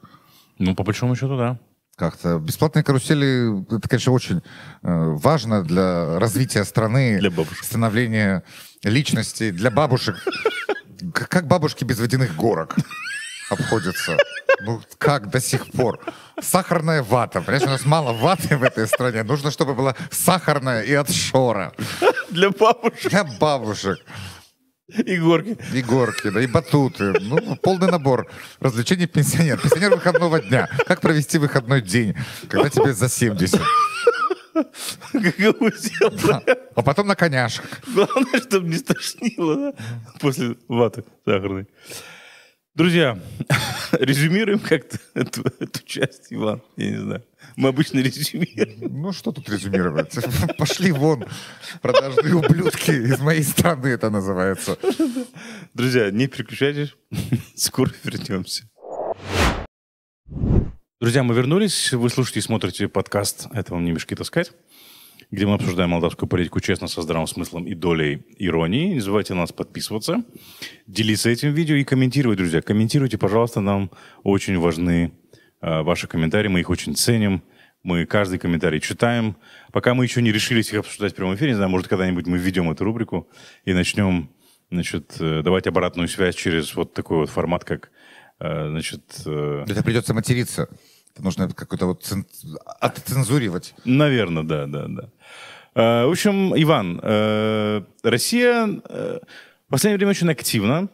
Ну, по большому счету, да. Как-то бесплатные карусели, это, конечно, очень э, важно для развития страны, для бабушек. становления личности, для бабушек. Как бабушки без водяных горок обходятся? Ну как до сих пор? Сахарная вата. Понимаешь, у нас мало ваты в этой стране. Нужно, чтобы была сахарная и от шора. Для бабушек. Для бабушек. И горки. И горки, да, и батуты. Ну, полный набор развлечений пенсионер. Пенсионер выходного дня. Как провести выходной день, когда тебе за 70? Да. А потом на коняшках. Главное, чтобы не стошнило да? после ваты сахарной. Друзья, резюмируем как-то эту, эту часть, Иван. Я не знаю. Мы обычно резюмируем. Ну, что тут резюмировать? Пошли вон, продажные ублюдки из моей страны это называется. Друзья, не переключайтесь, скоро вернемся. Друзья, мы вернулись. Вы слушаете и смотрите подкаст «Это вам не мешки таскать» где мы обсуждаем молдавскую политику честно, со здравым смыслом и долей иронии. Не забывайте нас подписываться, делиться этим видео и комментировать, друзья. Комментируйте, пожалуйста, нам очень важны э, ваши комментарии, мы их очень ценим. Мы каждый комментарий читаем. Пока мы еще не решились их обсуждать в прямом эфире, не знаю, может, когда-нибудь мы введем эту рубрику и начнем значит, э, давать обратную связь через вот такой вот формат, как э, значит... Э, это придется материться. Это нужно какой-то вот отцензуривать. Наверное, да, да, да. Э, в общем, Иван, э, Россия э, в последнее время очень активно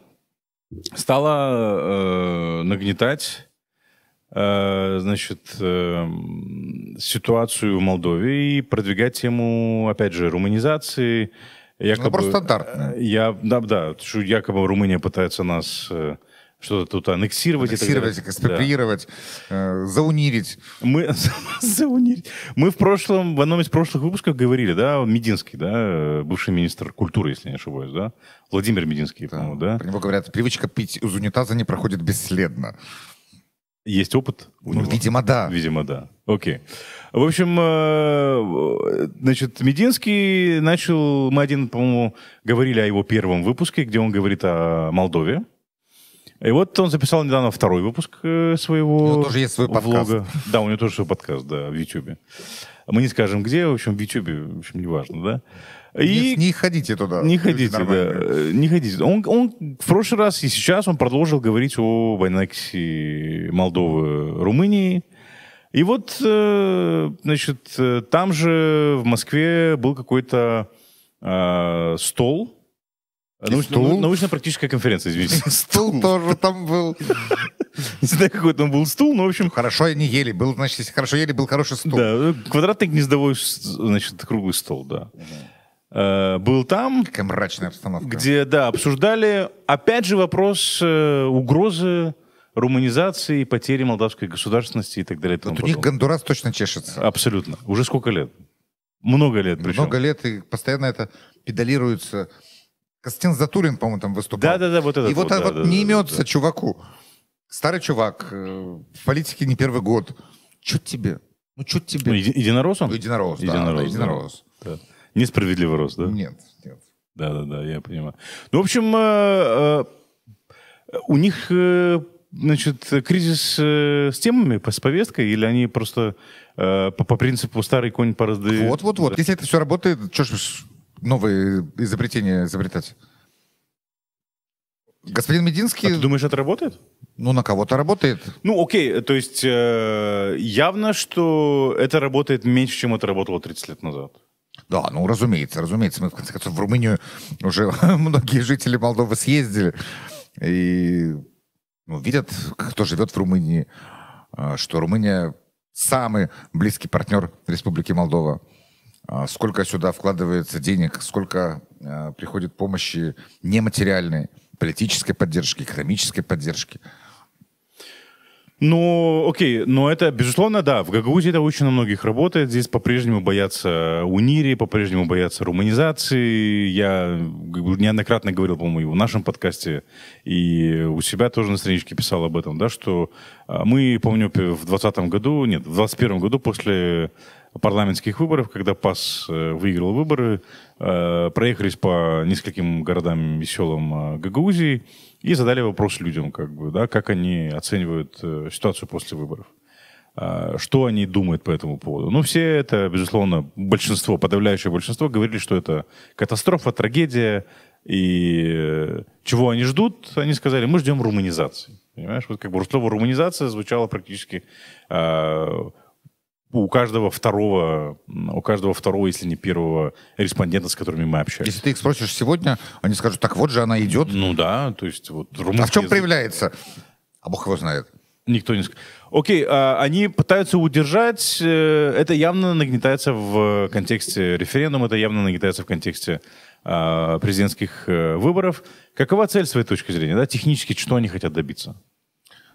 стала нагнетать значит, ситуацию в Молдове и продвигать тему, опять же, руманизации. Якобы, ну, просто стандартно. Я, да, да, якобы Румыния пытается нас что-то тут аннексировать. Аннексировать, экспроприировать, да. э, заунирить. Мы, заунирить. Мы в прошлом, в одном из прошлых выпусков говорили, да, Мединский, да, э, бывший министр культуры, если не ошибаюсь, да, Владимир Мединский, да. по-моему, да. Про него говорят, привычка пить из унитаза не проходит бесследно. Есть опыт? У ну, видимо, да. Видимо, да. Окей. В общем, э, значит, Мединский начал... Мы один, по-моему, говорили о его первом выпуске, где он говорит о Молдове. И вот он записал недавно второй выпуск э, своего У него тоже есть свой подкаст. Да, у него тоже свой подкаст, да, в Ютьюбе. Мы не скажем где, в общем, в Ютьюбе, в общем, неважно, да. И не, не ходите туда. Не ходите, да. Э, не ходите. Он, он в прошлый раз и сейчас он продолжил говорить о войнаксе Молдовы, Румынии. И вот, э, значит, там же в Москве был какой-то э, стол, Научно, практическая конференция, извините. Стул тоже там был. Не знаю, какой там был стул, но, в общем... Хорошо они ели. Был, значит, хорошо ели, был хороший стул. Да, э, квадратный гнездовой, значит, круглый стол, да. Э, был там... Какая мрачная обстановка. Где, да, обсуждали, опять же, вопрос э, угрозы руманизации, потери молдавской государственности и так далее. у них Гондурас точно чешется. Абсолютно. Уже сколько лет? Много лет причем. Много лет, и постоянно это педалируется Константин Затулин, по-моему, там выступал. Да-да-да, вот это. И вот, вот, да, вот да, не имется да. чуваку. Старый чувак, э, в политике не первый год. Чуть тебе? Ну, чуть тебе. Ну, единорос он? Ну, единорос, единорос, да, да, единорос. Да. Несправедливо рост, да? Нет, нет. Да-да-да, я понимаю. Ну, в общем, э, э, у них значит, кризис с темами, с повесткой, или они просто по, по принципу старый конь порозды... Вот-вот-вот. Если это все работает, что ж новые изобретения изобретать. Господин Мединский... А ты думаешь, это работает? Ну, на кого-то работает. Ну, окей, то есть э, явно, что это работает меньше, чем это работало 30 лет назад. Да, ну, разумеется, разумеется. Мы, в конце концов, в Румынию уже многие жители Молдовы съездили и ну, видят, кто живет в Румынии, э, что Румыния самый близкий партнер Республики Молдова. А, сколько сюда вкладывается денег, сколько а, приходит помощи нематериальной, политической поддержки, экономической поддержки. Ну, окей, но это, безусловно, да, в Гагаузии это очень на многих работает. Здесь по-прежнему боятся унири, по-прежнему боятся руманизации. Я неоднократно говорил, по-моему, и в нашем подкасте, и у себя тоже на страничке писал об этом, да, что а, мы, помню, в 20 году, нет, в 21 году после парламентских выборов, когда ПАС э, выиграл выборы, э, проехались по нескольким городам и селам э, Гагаузии и задали вопрос людям, как, бы, да, как они оценивают ситуацию после выборов. А, что они думают по этому поводу? Ну, все это, безусловно, большинство, подавляющее большинство говорили, что это катастрофа, трагедия. И чего они ждут? Они сказали, мы ждем руманизации. Понимаешь, вот как бы слово руманизация звучало практически а, у каждого второго, у каждого второго, если не первого респондента, с которыми мы общаемся. Если ты их спросишь сегодня, они скажут, так вот же она идет. Ну да, то есть вот румынский... А в чем язык... проявляется? А бог его знает. Никто не скажет. Окей, а, они пытаются удержать, э, это явно нагнетается в контексте референдума, это явно нагнетается в контексте а, президентских э, выборов. Какова цель с твоей точки зрения? Да? Технически, что они хотят добиться?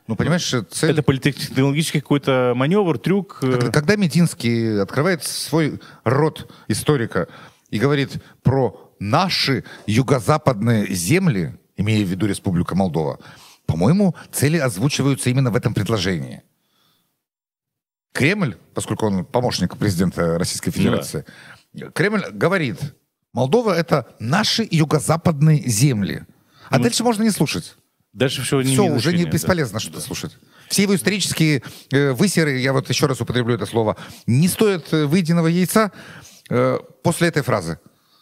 Ну, понимаешь, э, цель... Это политтехнологический какой-то маневр, трюк. Э. Когда Мединский открывает свой род историка и говорит про наши юго-западные земли, имея в виду Республика Молдова, по-моему, цели озвучиваются именно в этом предложении. Кремль, поскольку он помощник президента Российской Федерации, да. Кремль говорит, Молдова это наши юго-западные земли. А Мы... Ну, дальше можно не слушать. Дальше все не уже не бесполезно да. что-то слушать. Все его исторические э, высеры, я вот еще раз употреблю это слово, не стоят э, выеденного яйца э, после этой фразы.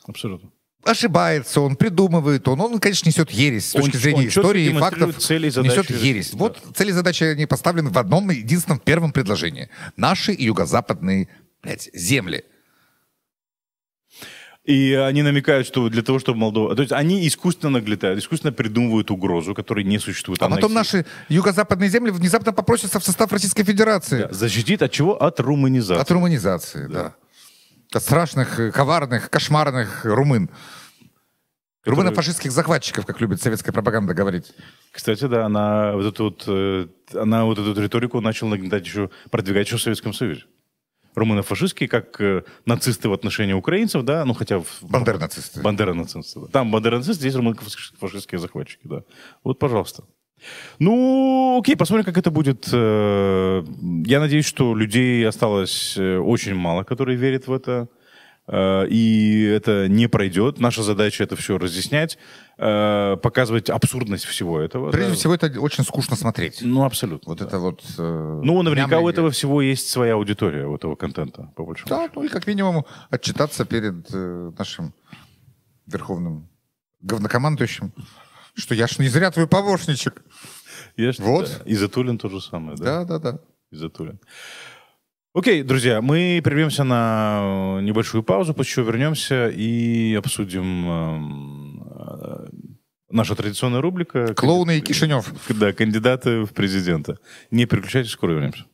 Абсолютно. Ошибается он, придумывает он. Он, конечно, несет ересь с он, точки зрения он истории и фактов. Цели, задачи, несет ересь. Да. Вот цели и задачи, они поставлены в одном единственном первом предложении. Наши юго-западные блядь, земли – и они намекают, что для того, чтобы Молдова... То есть они искусственно наглетают, искусственно придумывают угрозу, которой не существует. А потом наши юго-западные земли внезапно попросятся в состав Российской Федерации. Да. Защитит от чего? От руманизации. От руманизации, да. да. От страшных, э, коварных, кошмарных румын. Которые... Румыно-фашистских захватчиков, как любит советская пропаганда говорить. Кстати, да, она вот эту вот, э, она вот эту риторику начала нагнетать еще, продвигать еще в Советском Союзе румыно-фашистские, как э, нацисты в отношении украинцев, да, ну хотя... В... Бандера-нацисты. Бандера-нацисты, да. Там бандера-нацисты, здесь румыно-фашистские захватчики, да. Вот, пожалуйста. Ну, окей, посмотрим, как это будет. Э, я надеюсь, что людей осталось э, очень мало, которые верят в это. Э, и это не пройдет. Наша задача это все разъяснять, э, показывать абсурдность всего этого. Прежде да. всего, это очень скучно смотреть. Ну, абсолютно. Вот да. это вот... Э, ну, наверняка у этого всего есть своя аудитория, у этого контента, по большому Да, ну и как минимум отчитаться перед нашим верховным говнокомандующим, что я ж не зря твой помощничек. Я вот. Да. И Затулин то же самое, да? Да, да, да. И Затулин. Окей, друзья, мы прервемся на э, небольшую паузу, после чего вернемся и обсудим э, э, наша традиционная рубрика. Клоуны и Кишинев. Да, кандидаты в президента. Не переключайтесь, скоро вернемся.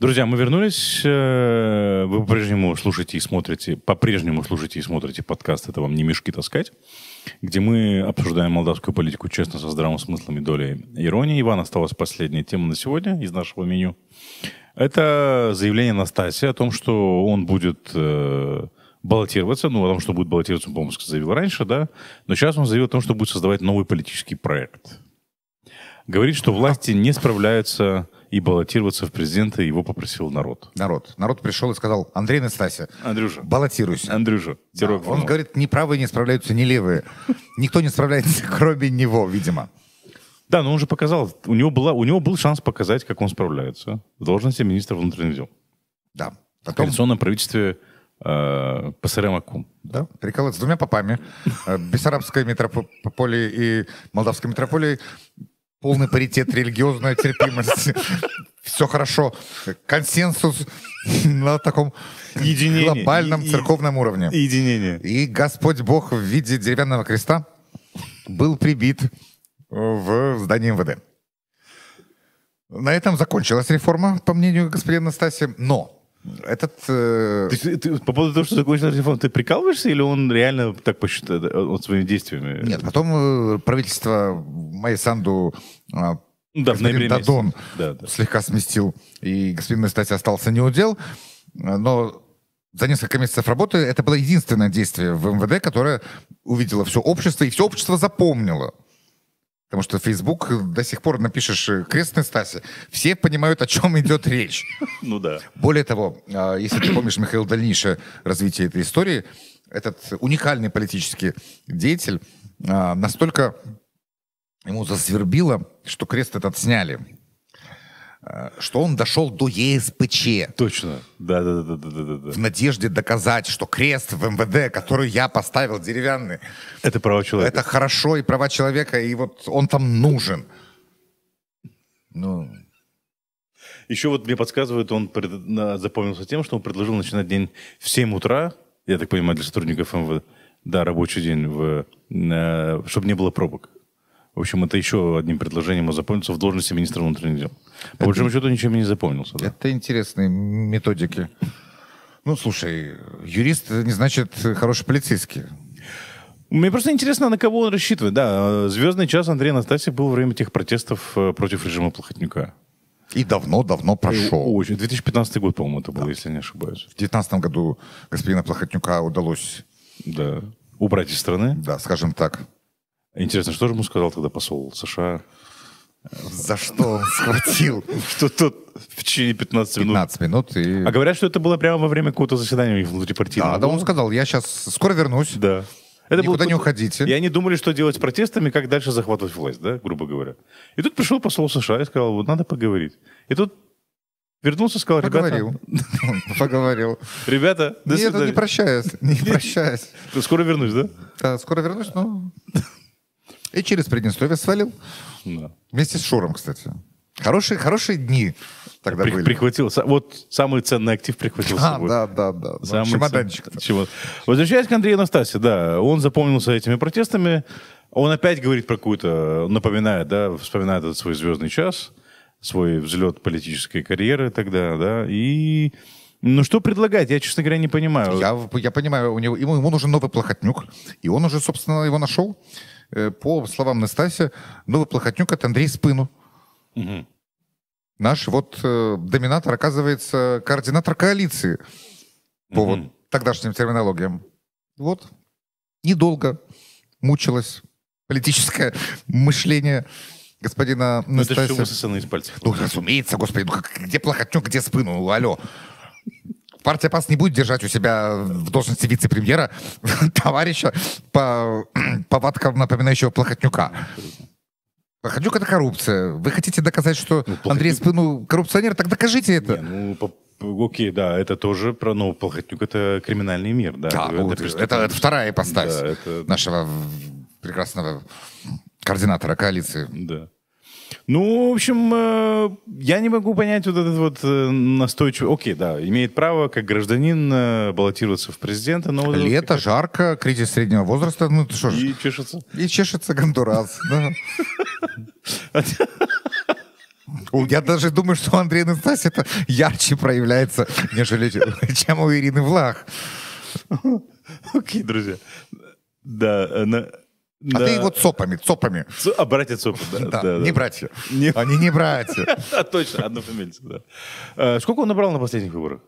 Друзья, мы вернулись. Э, вы по-прежнему слушаете и смотрите, по-прежнему слушаете и смотрите подкаст «Это вам не мешки таскать», где мы обсуждаем молдавскую политику честно, со здравым смыслом и долей иронии. Иван, осталась последняя тема на сегодня из нашего меню. Это заявление Настаси о том, что он будет э, баллотироваться, ну, о том, что будет баллотироваться, он, по-моему, заявил раньше, да, но сейчас он заявил о том, что будет создавать новый политический проект. Говорит, что власти не справляются и баллотироваться в президенты его попросил народ. Народ. Народ пришел и сказал, Андрей Настасья, Андрюша, баллотируйся. Андрюша. Да, он говорит, ни правые не справляются, ни левые. Никто не справляется, кроме него, видимо. Да, но он же показал, у него, была, у него был шанс показать, как он справляется в должности министра внутренних дел. Да. Потом... В коалиционном правительстве э, Пасаремаку. Да, переколоться с двумя попами. Э, Бессарабской метрополии и Молдавской метрополией полный паритет, религиозная терпимость. Все хорошо. Консенсус на таком Единение. глобальном церковном уровне. Единение. И Господь Бог в виде деревянного креста был прибит э, в здании МВД. На этом закончилась реформа, по мнению господина Стаси. Но этот... Э, ты, ты, по поводу того, что закончил телефон, ты прикалываешься или он реально так посчитал он э, своими действиями? Нет, потом э, правительство Майсанду э, а, ну да, в ноябре Дадон да, да. слегка сместил, и господин кстати, остался неудел, но за несколько месяцев работы это было единственное действие в МВД, которое увидело все общество, и все общество запомнило. Потому что Facebook э, до сих пор напишешь э, «Крестный Стаси», все понимают, о чем идет речь. Ну да. Более того, а, если ты помнишь, Михаил, дальнейшее развитие этой истории, этот уникальный политический деятель а, настолько ему засвербило, что крест этот сняли. Э, что он дошел до ЕСПЧ. Точно, да, да, да, да, да, да. да. В надежде доказать, что крест в МВД, который я поставил деревянный, это права человека. Это хорошо и права человека, и вот он там нужен. Ну. Еще вот мне подсказывают, он пред... запомнился тем, что он предложил начинать день в 7 утра, я так понимаю, для сотрудников МВД, да, рабочий день, в... Э, чтобы не было пробок. В общем, это еще одним предложением он запомнился в должности министра внутренних дел. По большому счету ничем не запомнился. Да? Это интересные методики. Ну, слушай, юрист не значит э, хороший полицейский. Мне просто интересно, на кого он рассчитывает. Да, э, звездный час Андрея Настасьев был во время тех протестов э, против режима Плохотнюка. И давно-давно прошел. Очень. 2015 год, по-моему, это было, да. если не ошибаюсь. В 2019 году господина Плохотнюка удалось... Да. Убрать из страны. Да, скажем так. Интересно, что же ему сказал тогда посол США? За что он схватил? Что тут в течение 15 минут. 15 минут и... А говорят, что это было прямо во время какого-то заседания внутрипартийного. Да, да, он сказал, я сейчас скоро вернусь. Да. Это Никуда был... не уходите. И они думали, что делать с протестами, как дальше захватывать власть, да, грубо говоря. И тут пришел посол США и сказал, вот надо поговорить. И тут Вернулся, сказал, поговорил. ребята... Поговорил. Ребята, до Нет, не прощаюсь, не прощаюсь. Скоро вернусь, да? Да, скоро вернусь, но... И через Приднестровье свалил. Да. Вместе с Шуром, кстати. Хорошие, хорошие дни тогда При, были. Прихватил. Вот самый ценный актив прихватил а, с собой. Да, да, да. Самый Чемоданчик. Цен... Чего... Возвращаясь к Андрею Настасе, да, он запомнился этими протестами. Он опять говорит про какую-то, напоминает, да, вспоминает этот свой звездный час, свой взлет политической карьеры тогда, да, и... Ну что предлагать? Я, честно говоря, не понимаю. Я, я понимаю, у него, ему, ему нужен новый плохотнюк, и он уже, собственно, его нашел. Э, по словам Настасия, новый Плохотнюк — это Андрей Спыну. Угу. Наш вот э, доминатор оказывается координатор коалиции по угу. вот тогдашним терминологиям. Вот. Недолго мучилось политическое мышление господина Но ну, Настасия. Это все высосано из пальцев. Ну, разумеется, господи, ну, где Плохотнюк, где Спыну, алло партия ПАС не будет держать у себя в должности вице-премьера товарища по повадкам напоминающего Плохотнюка. Плохотнюк — это коррупция. Вы хотите доказать, что ну, Плохотнюк... Андрей Спину коррупционер? Так докажите это. Не, ну, по... Окей, да, это тоже про, ну, Плохотнюк — это криминальный мир, да. да это, это, это, это вторая ипостась да, это... нашего прекрасного координатора коалиции. Да. Ну, в общем, э, я не могу понять вот этот вот э, настойчивый... Окей, да, имеет право как гражданин э, баллотироваться в президента, но... Лето, вот... жарко, кризис среднего возраста, ну ты что ж... И чешется. И чешется Гондурас, да. Я даже думаю, что Андрей Настась это ярче проявляется, нежели чем у Ирины Влах. Окей, друзья. Да, на. А да. ты вот сопами, цопами. Ц... А братья цопы, да. да, не братья. Не... Они не братья. Точно, однофамильцы, да. А, сколько он набрал на последних выборах?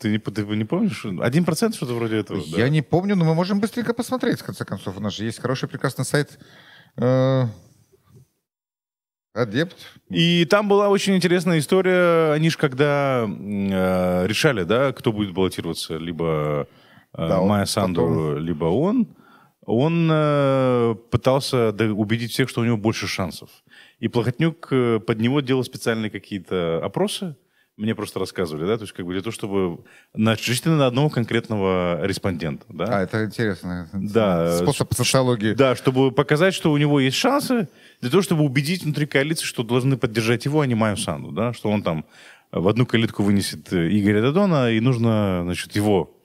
Ты не, ты не помнишь? Один процент что-то вроде этого? Я да? не помню, но мы можем быстренько посмотреть, в конце концов. У нас же есть хороший, прекрасный сайт э, Адепт. И там была очень интересная история. Они же когда э, решали, да, кто будет баллотироваться, либо э, да, Майя Санду, потом... либо он он э, пытался убедить всех, что у него больше шансов. И Плохотнюк э, под него делал специальные какие-то опросы, мне просто рассказывали, да, то есть как бы для того, чтобы на, чисто на одного конкретного респондента, да. А, это интересно. Да. Способ социологии. Да, чтобы показать, что у него есть шансы, для того, чтобы убедить внутри коалиции, что должны поддержать его, а не Маю Санду, да, что он там в одну калитку вынесет э, Игоря Дадона, и нужно, значит, его...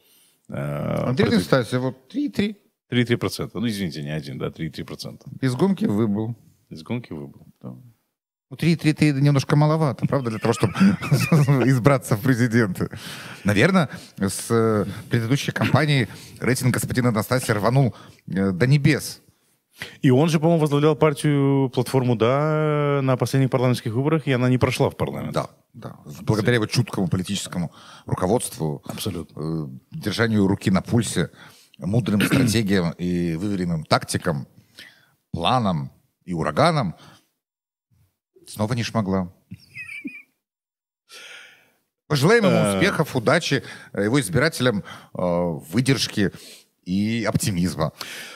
Э, Интересно, кстати, вот 3-3. 3,3%. Ну, извините, не один, да, 3,3%. Из гонки выбыл. Из гонки выбыл, да. 3-3-3 ну, немножко маловато, правда, для того, чтобы избраться в президенты. Наверное, с э, предыдущей кампании рейтинг господина Настасья рванул э, до небес. И он же, по-моему, возглавлял партию платформу «Да» на последних парламентских выборах, и она не прошла в парламент. Да, да. Благодаря его чуткому политическому руководству, Абсолютно. Э, держанию руки на пульсе, мудрым стратегиям и выверенным тактикам, планам и ураганам, снова не шмогла. Пожелаем ему э. успехов, удачи, э, его избирателям э, выдержки и оптимизма.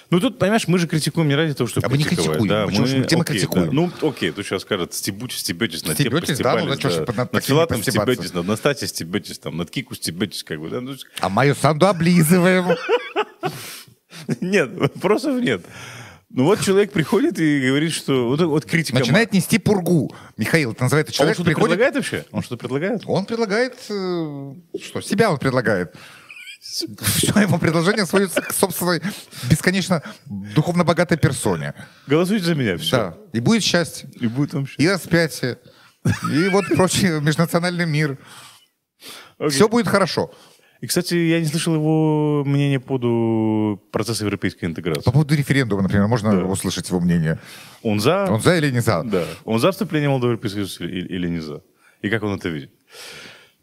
Ну тут, понимаешь, мы же критикуем не ради того, чтобы а мы не критикуем. Да, Почему мы... же мы тема критикуем? Да. Ну, окей, тут сейчас скажут, стебутесь, стебетесь, над тем постебались. Да, ну, да, да. над, над Филатом стебетесь, над Настасей стебетесь, там, над Кику стебетесь, как бы. Да, ну... А мою санду облизываем. Нет, вопросов нет. Ну вот человек приходит и говорит, что вот, вот критика. Начинает нести пургу. Михаил, это называется а человек. он что-то приходит... предлагает вообще? Он что-то предлагает? Он предлагает. Э, что? Себя он предлагает. Все его предложение сводится к собственной бесконечно духовно богатой персоне. Голосуйте за меня, все. Да. И будет счастье. И будет вам счастье. И распятие. И вот прочий межнациональный мир. Все будет хорошо. И, кстати, я не слышал его мнения по поводу процесса европейской интеграции. По поводу референдума, например, можно да. услышать его мнение? Он за... Он за или не за? Да. Он за вступление Молдовы в Европейский Союз или, не за? И как он это видит?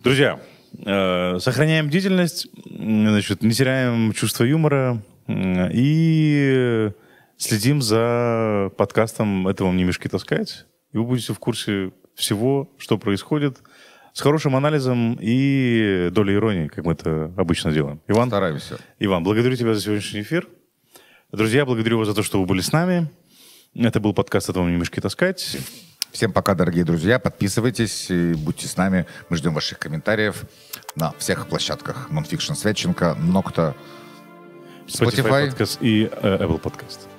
Друзья, э, сохраняем бдительность, значит, не теряем чувство юмора и следим за подкастом «Это вам не мешки таскать». И вы будете в курсе всего, что происходит – с хорошим анализом и долей иронии, как мы это обычно делаем. Иван, Стараемся. Иван, благодарю тебя за сегодняшний эфир. Друзья, благодарю вас за то, что вы были с нами. Это был подкаст «От вам не мешки таскать». Всем пока, дорогие друзья. Подписывайтесь и будьте с нами. Мы ждем ваших комментариев на всех площадках. Nonfiction Свеченко, Нокта, Spotify, Spotify и э, Apple Podcast.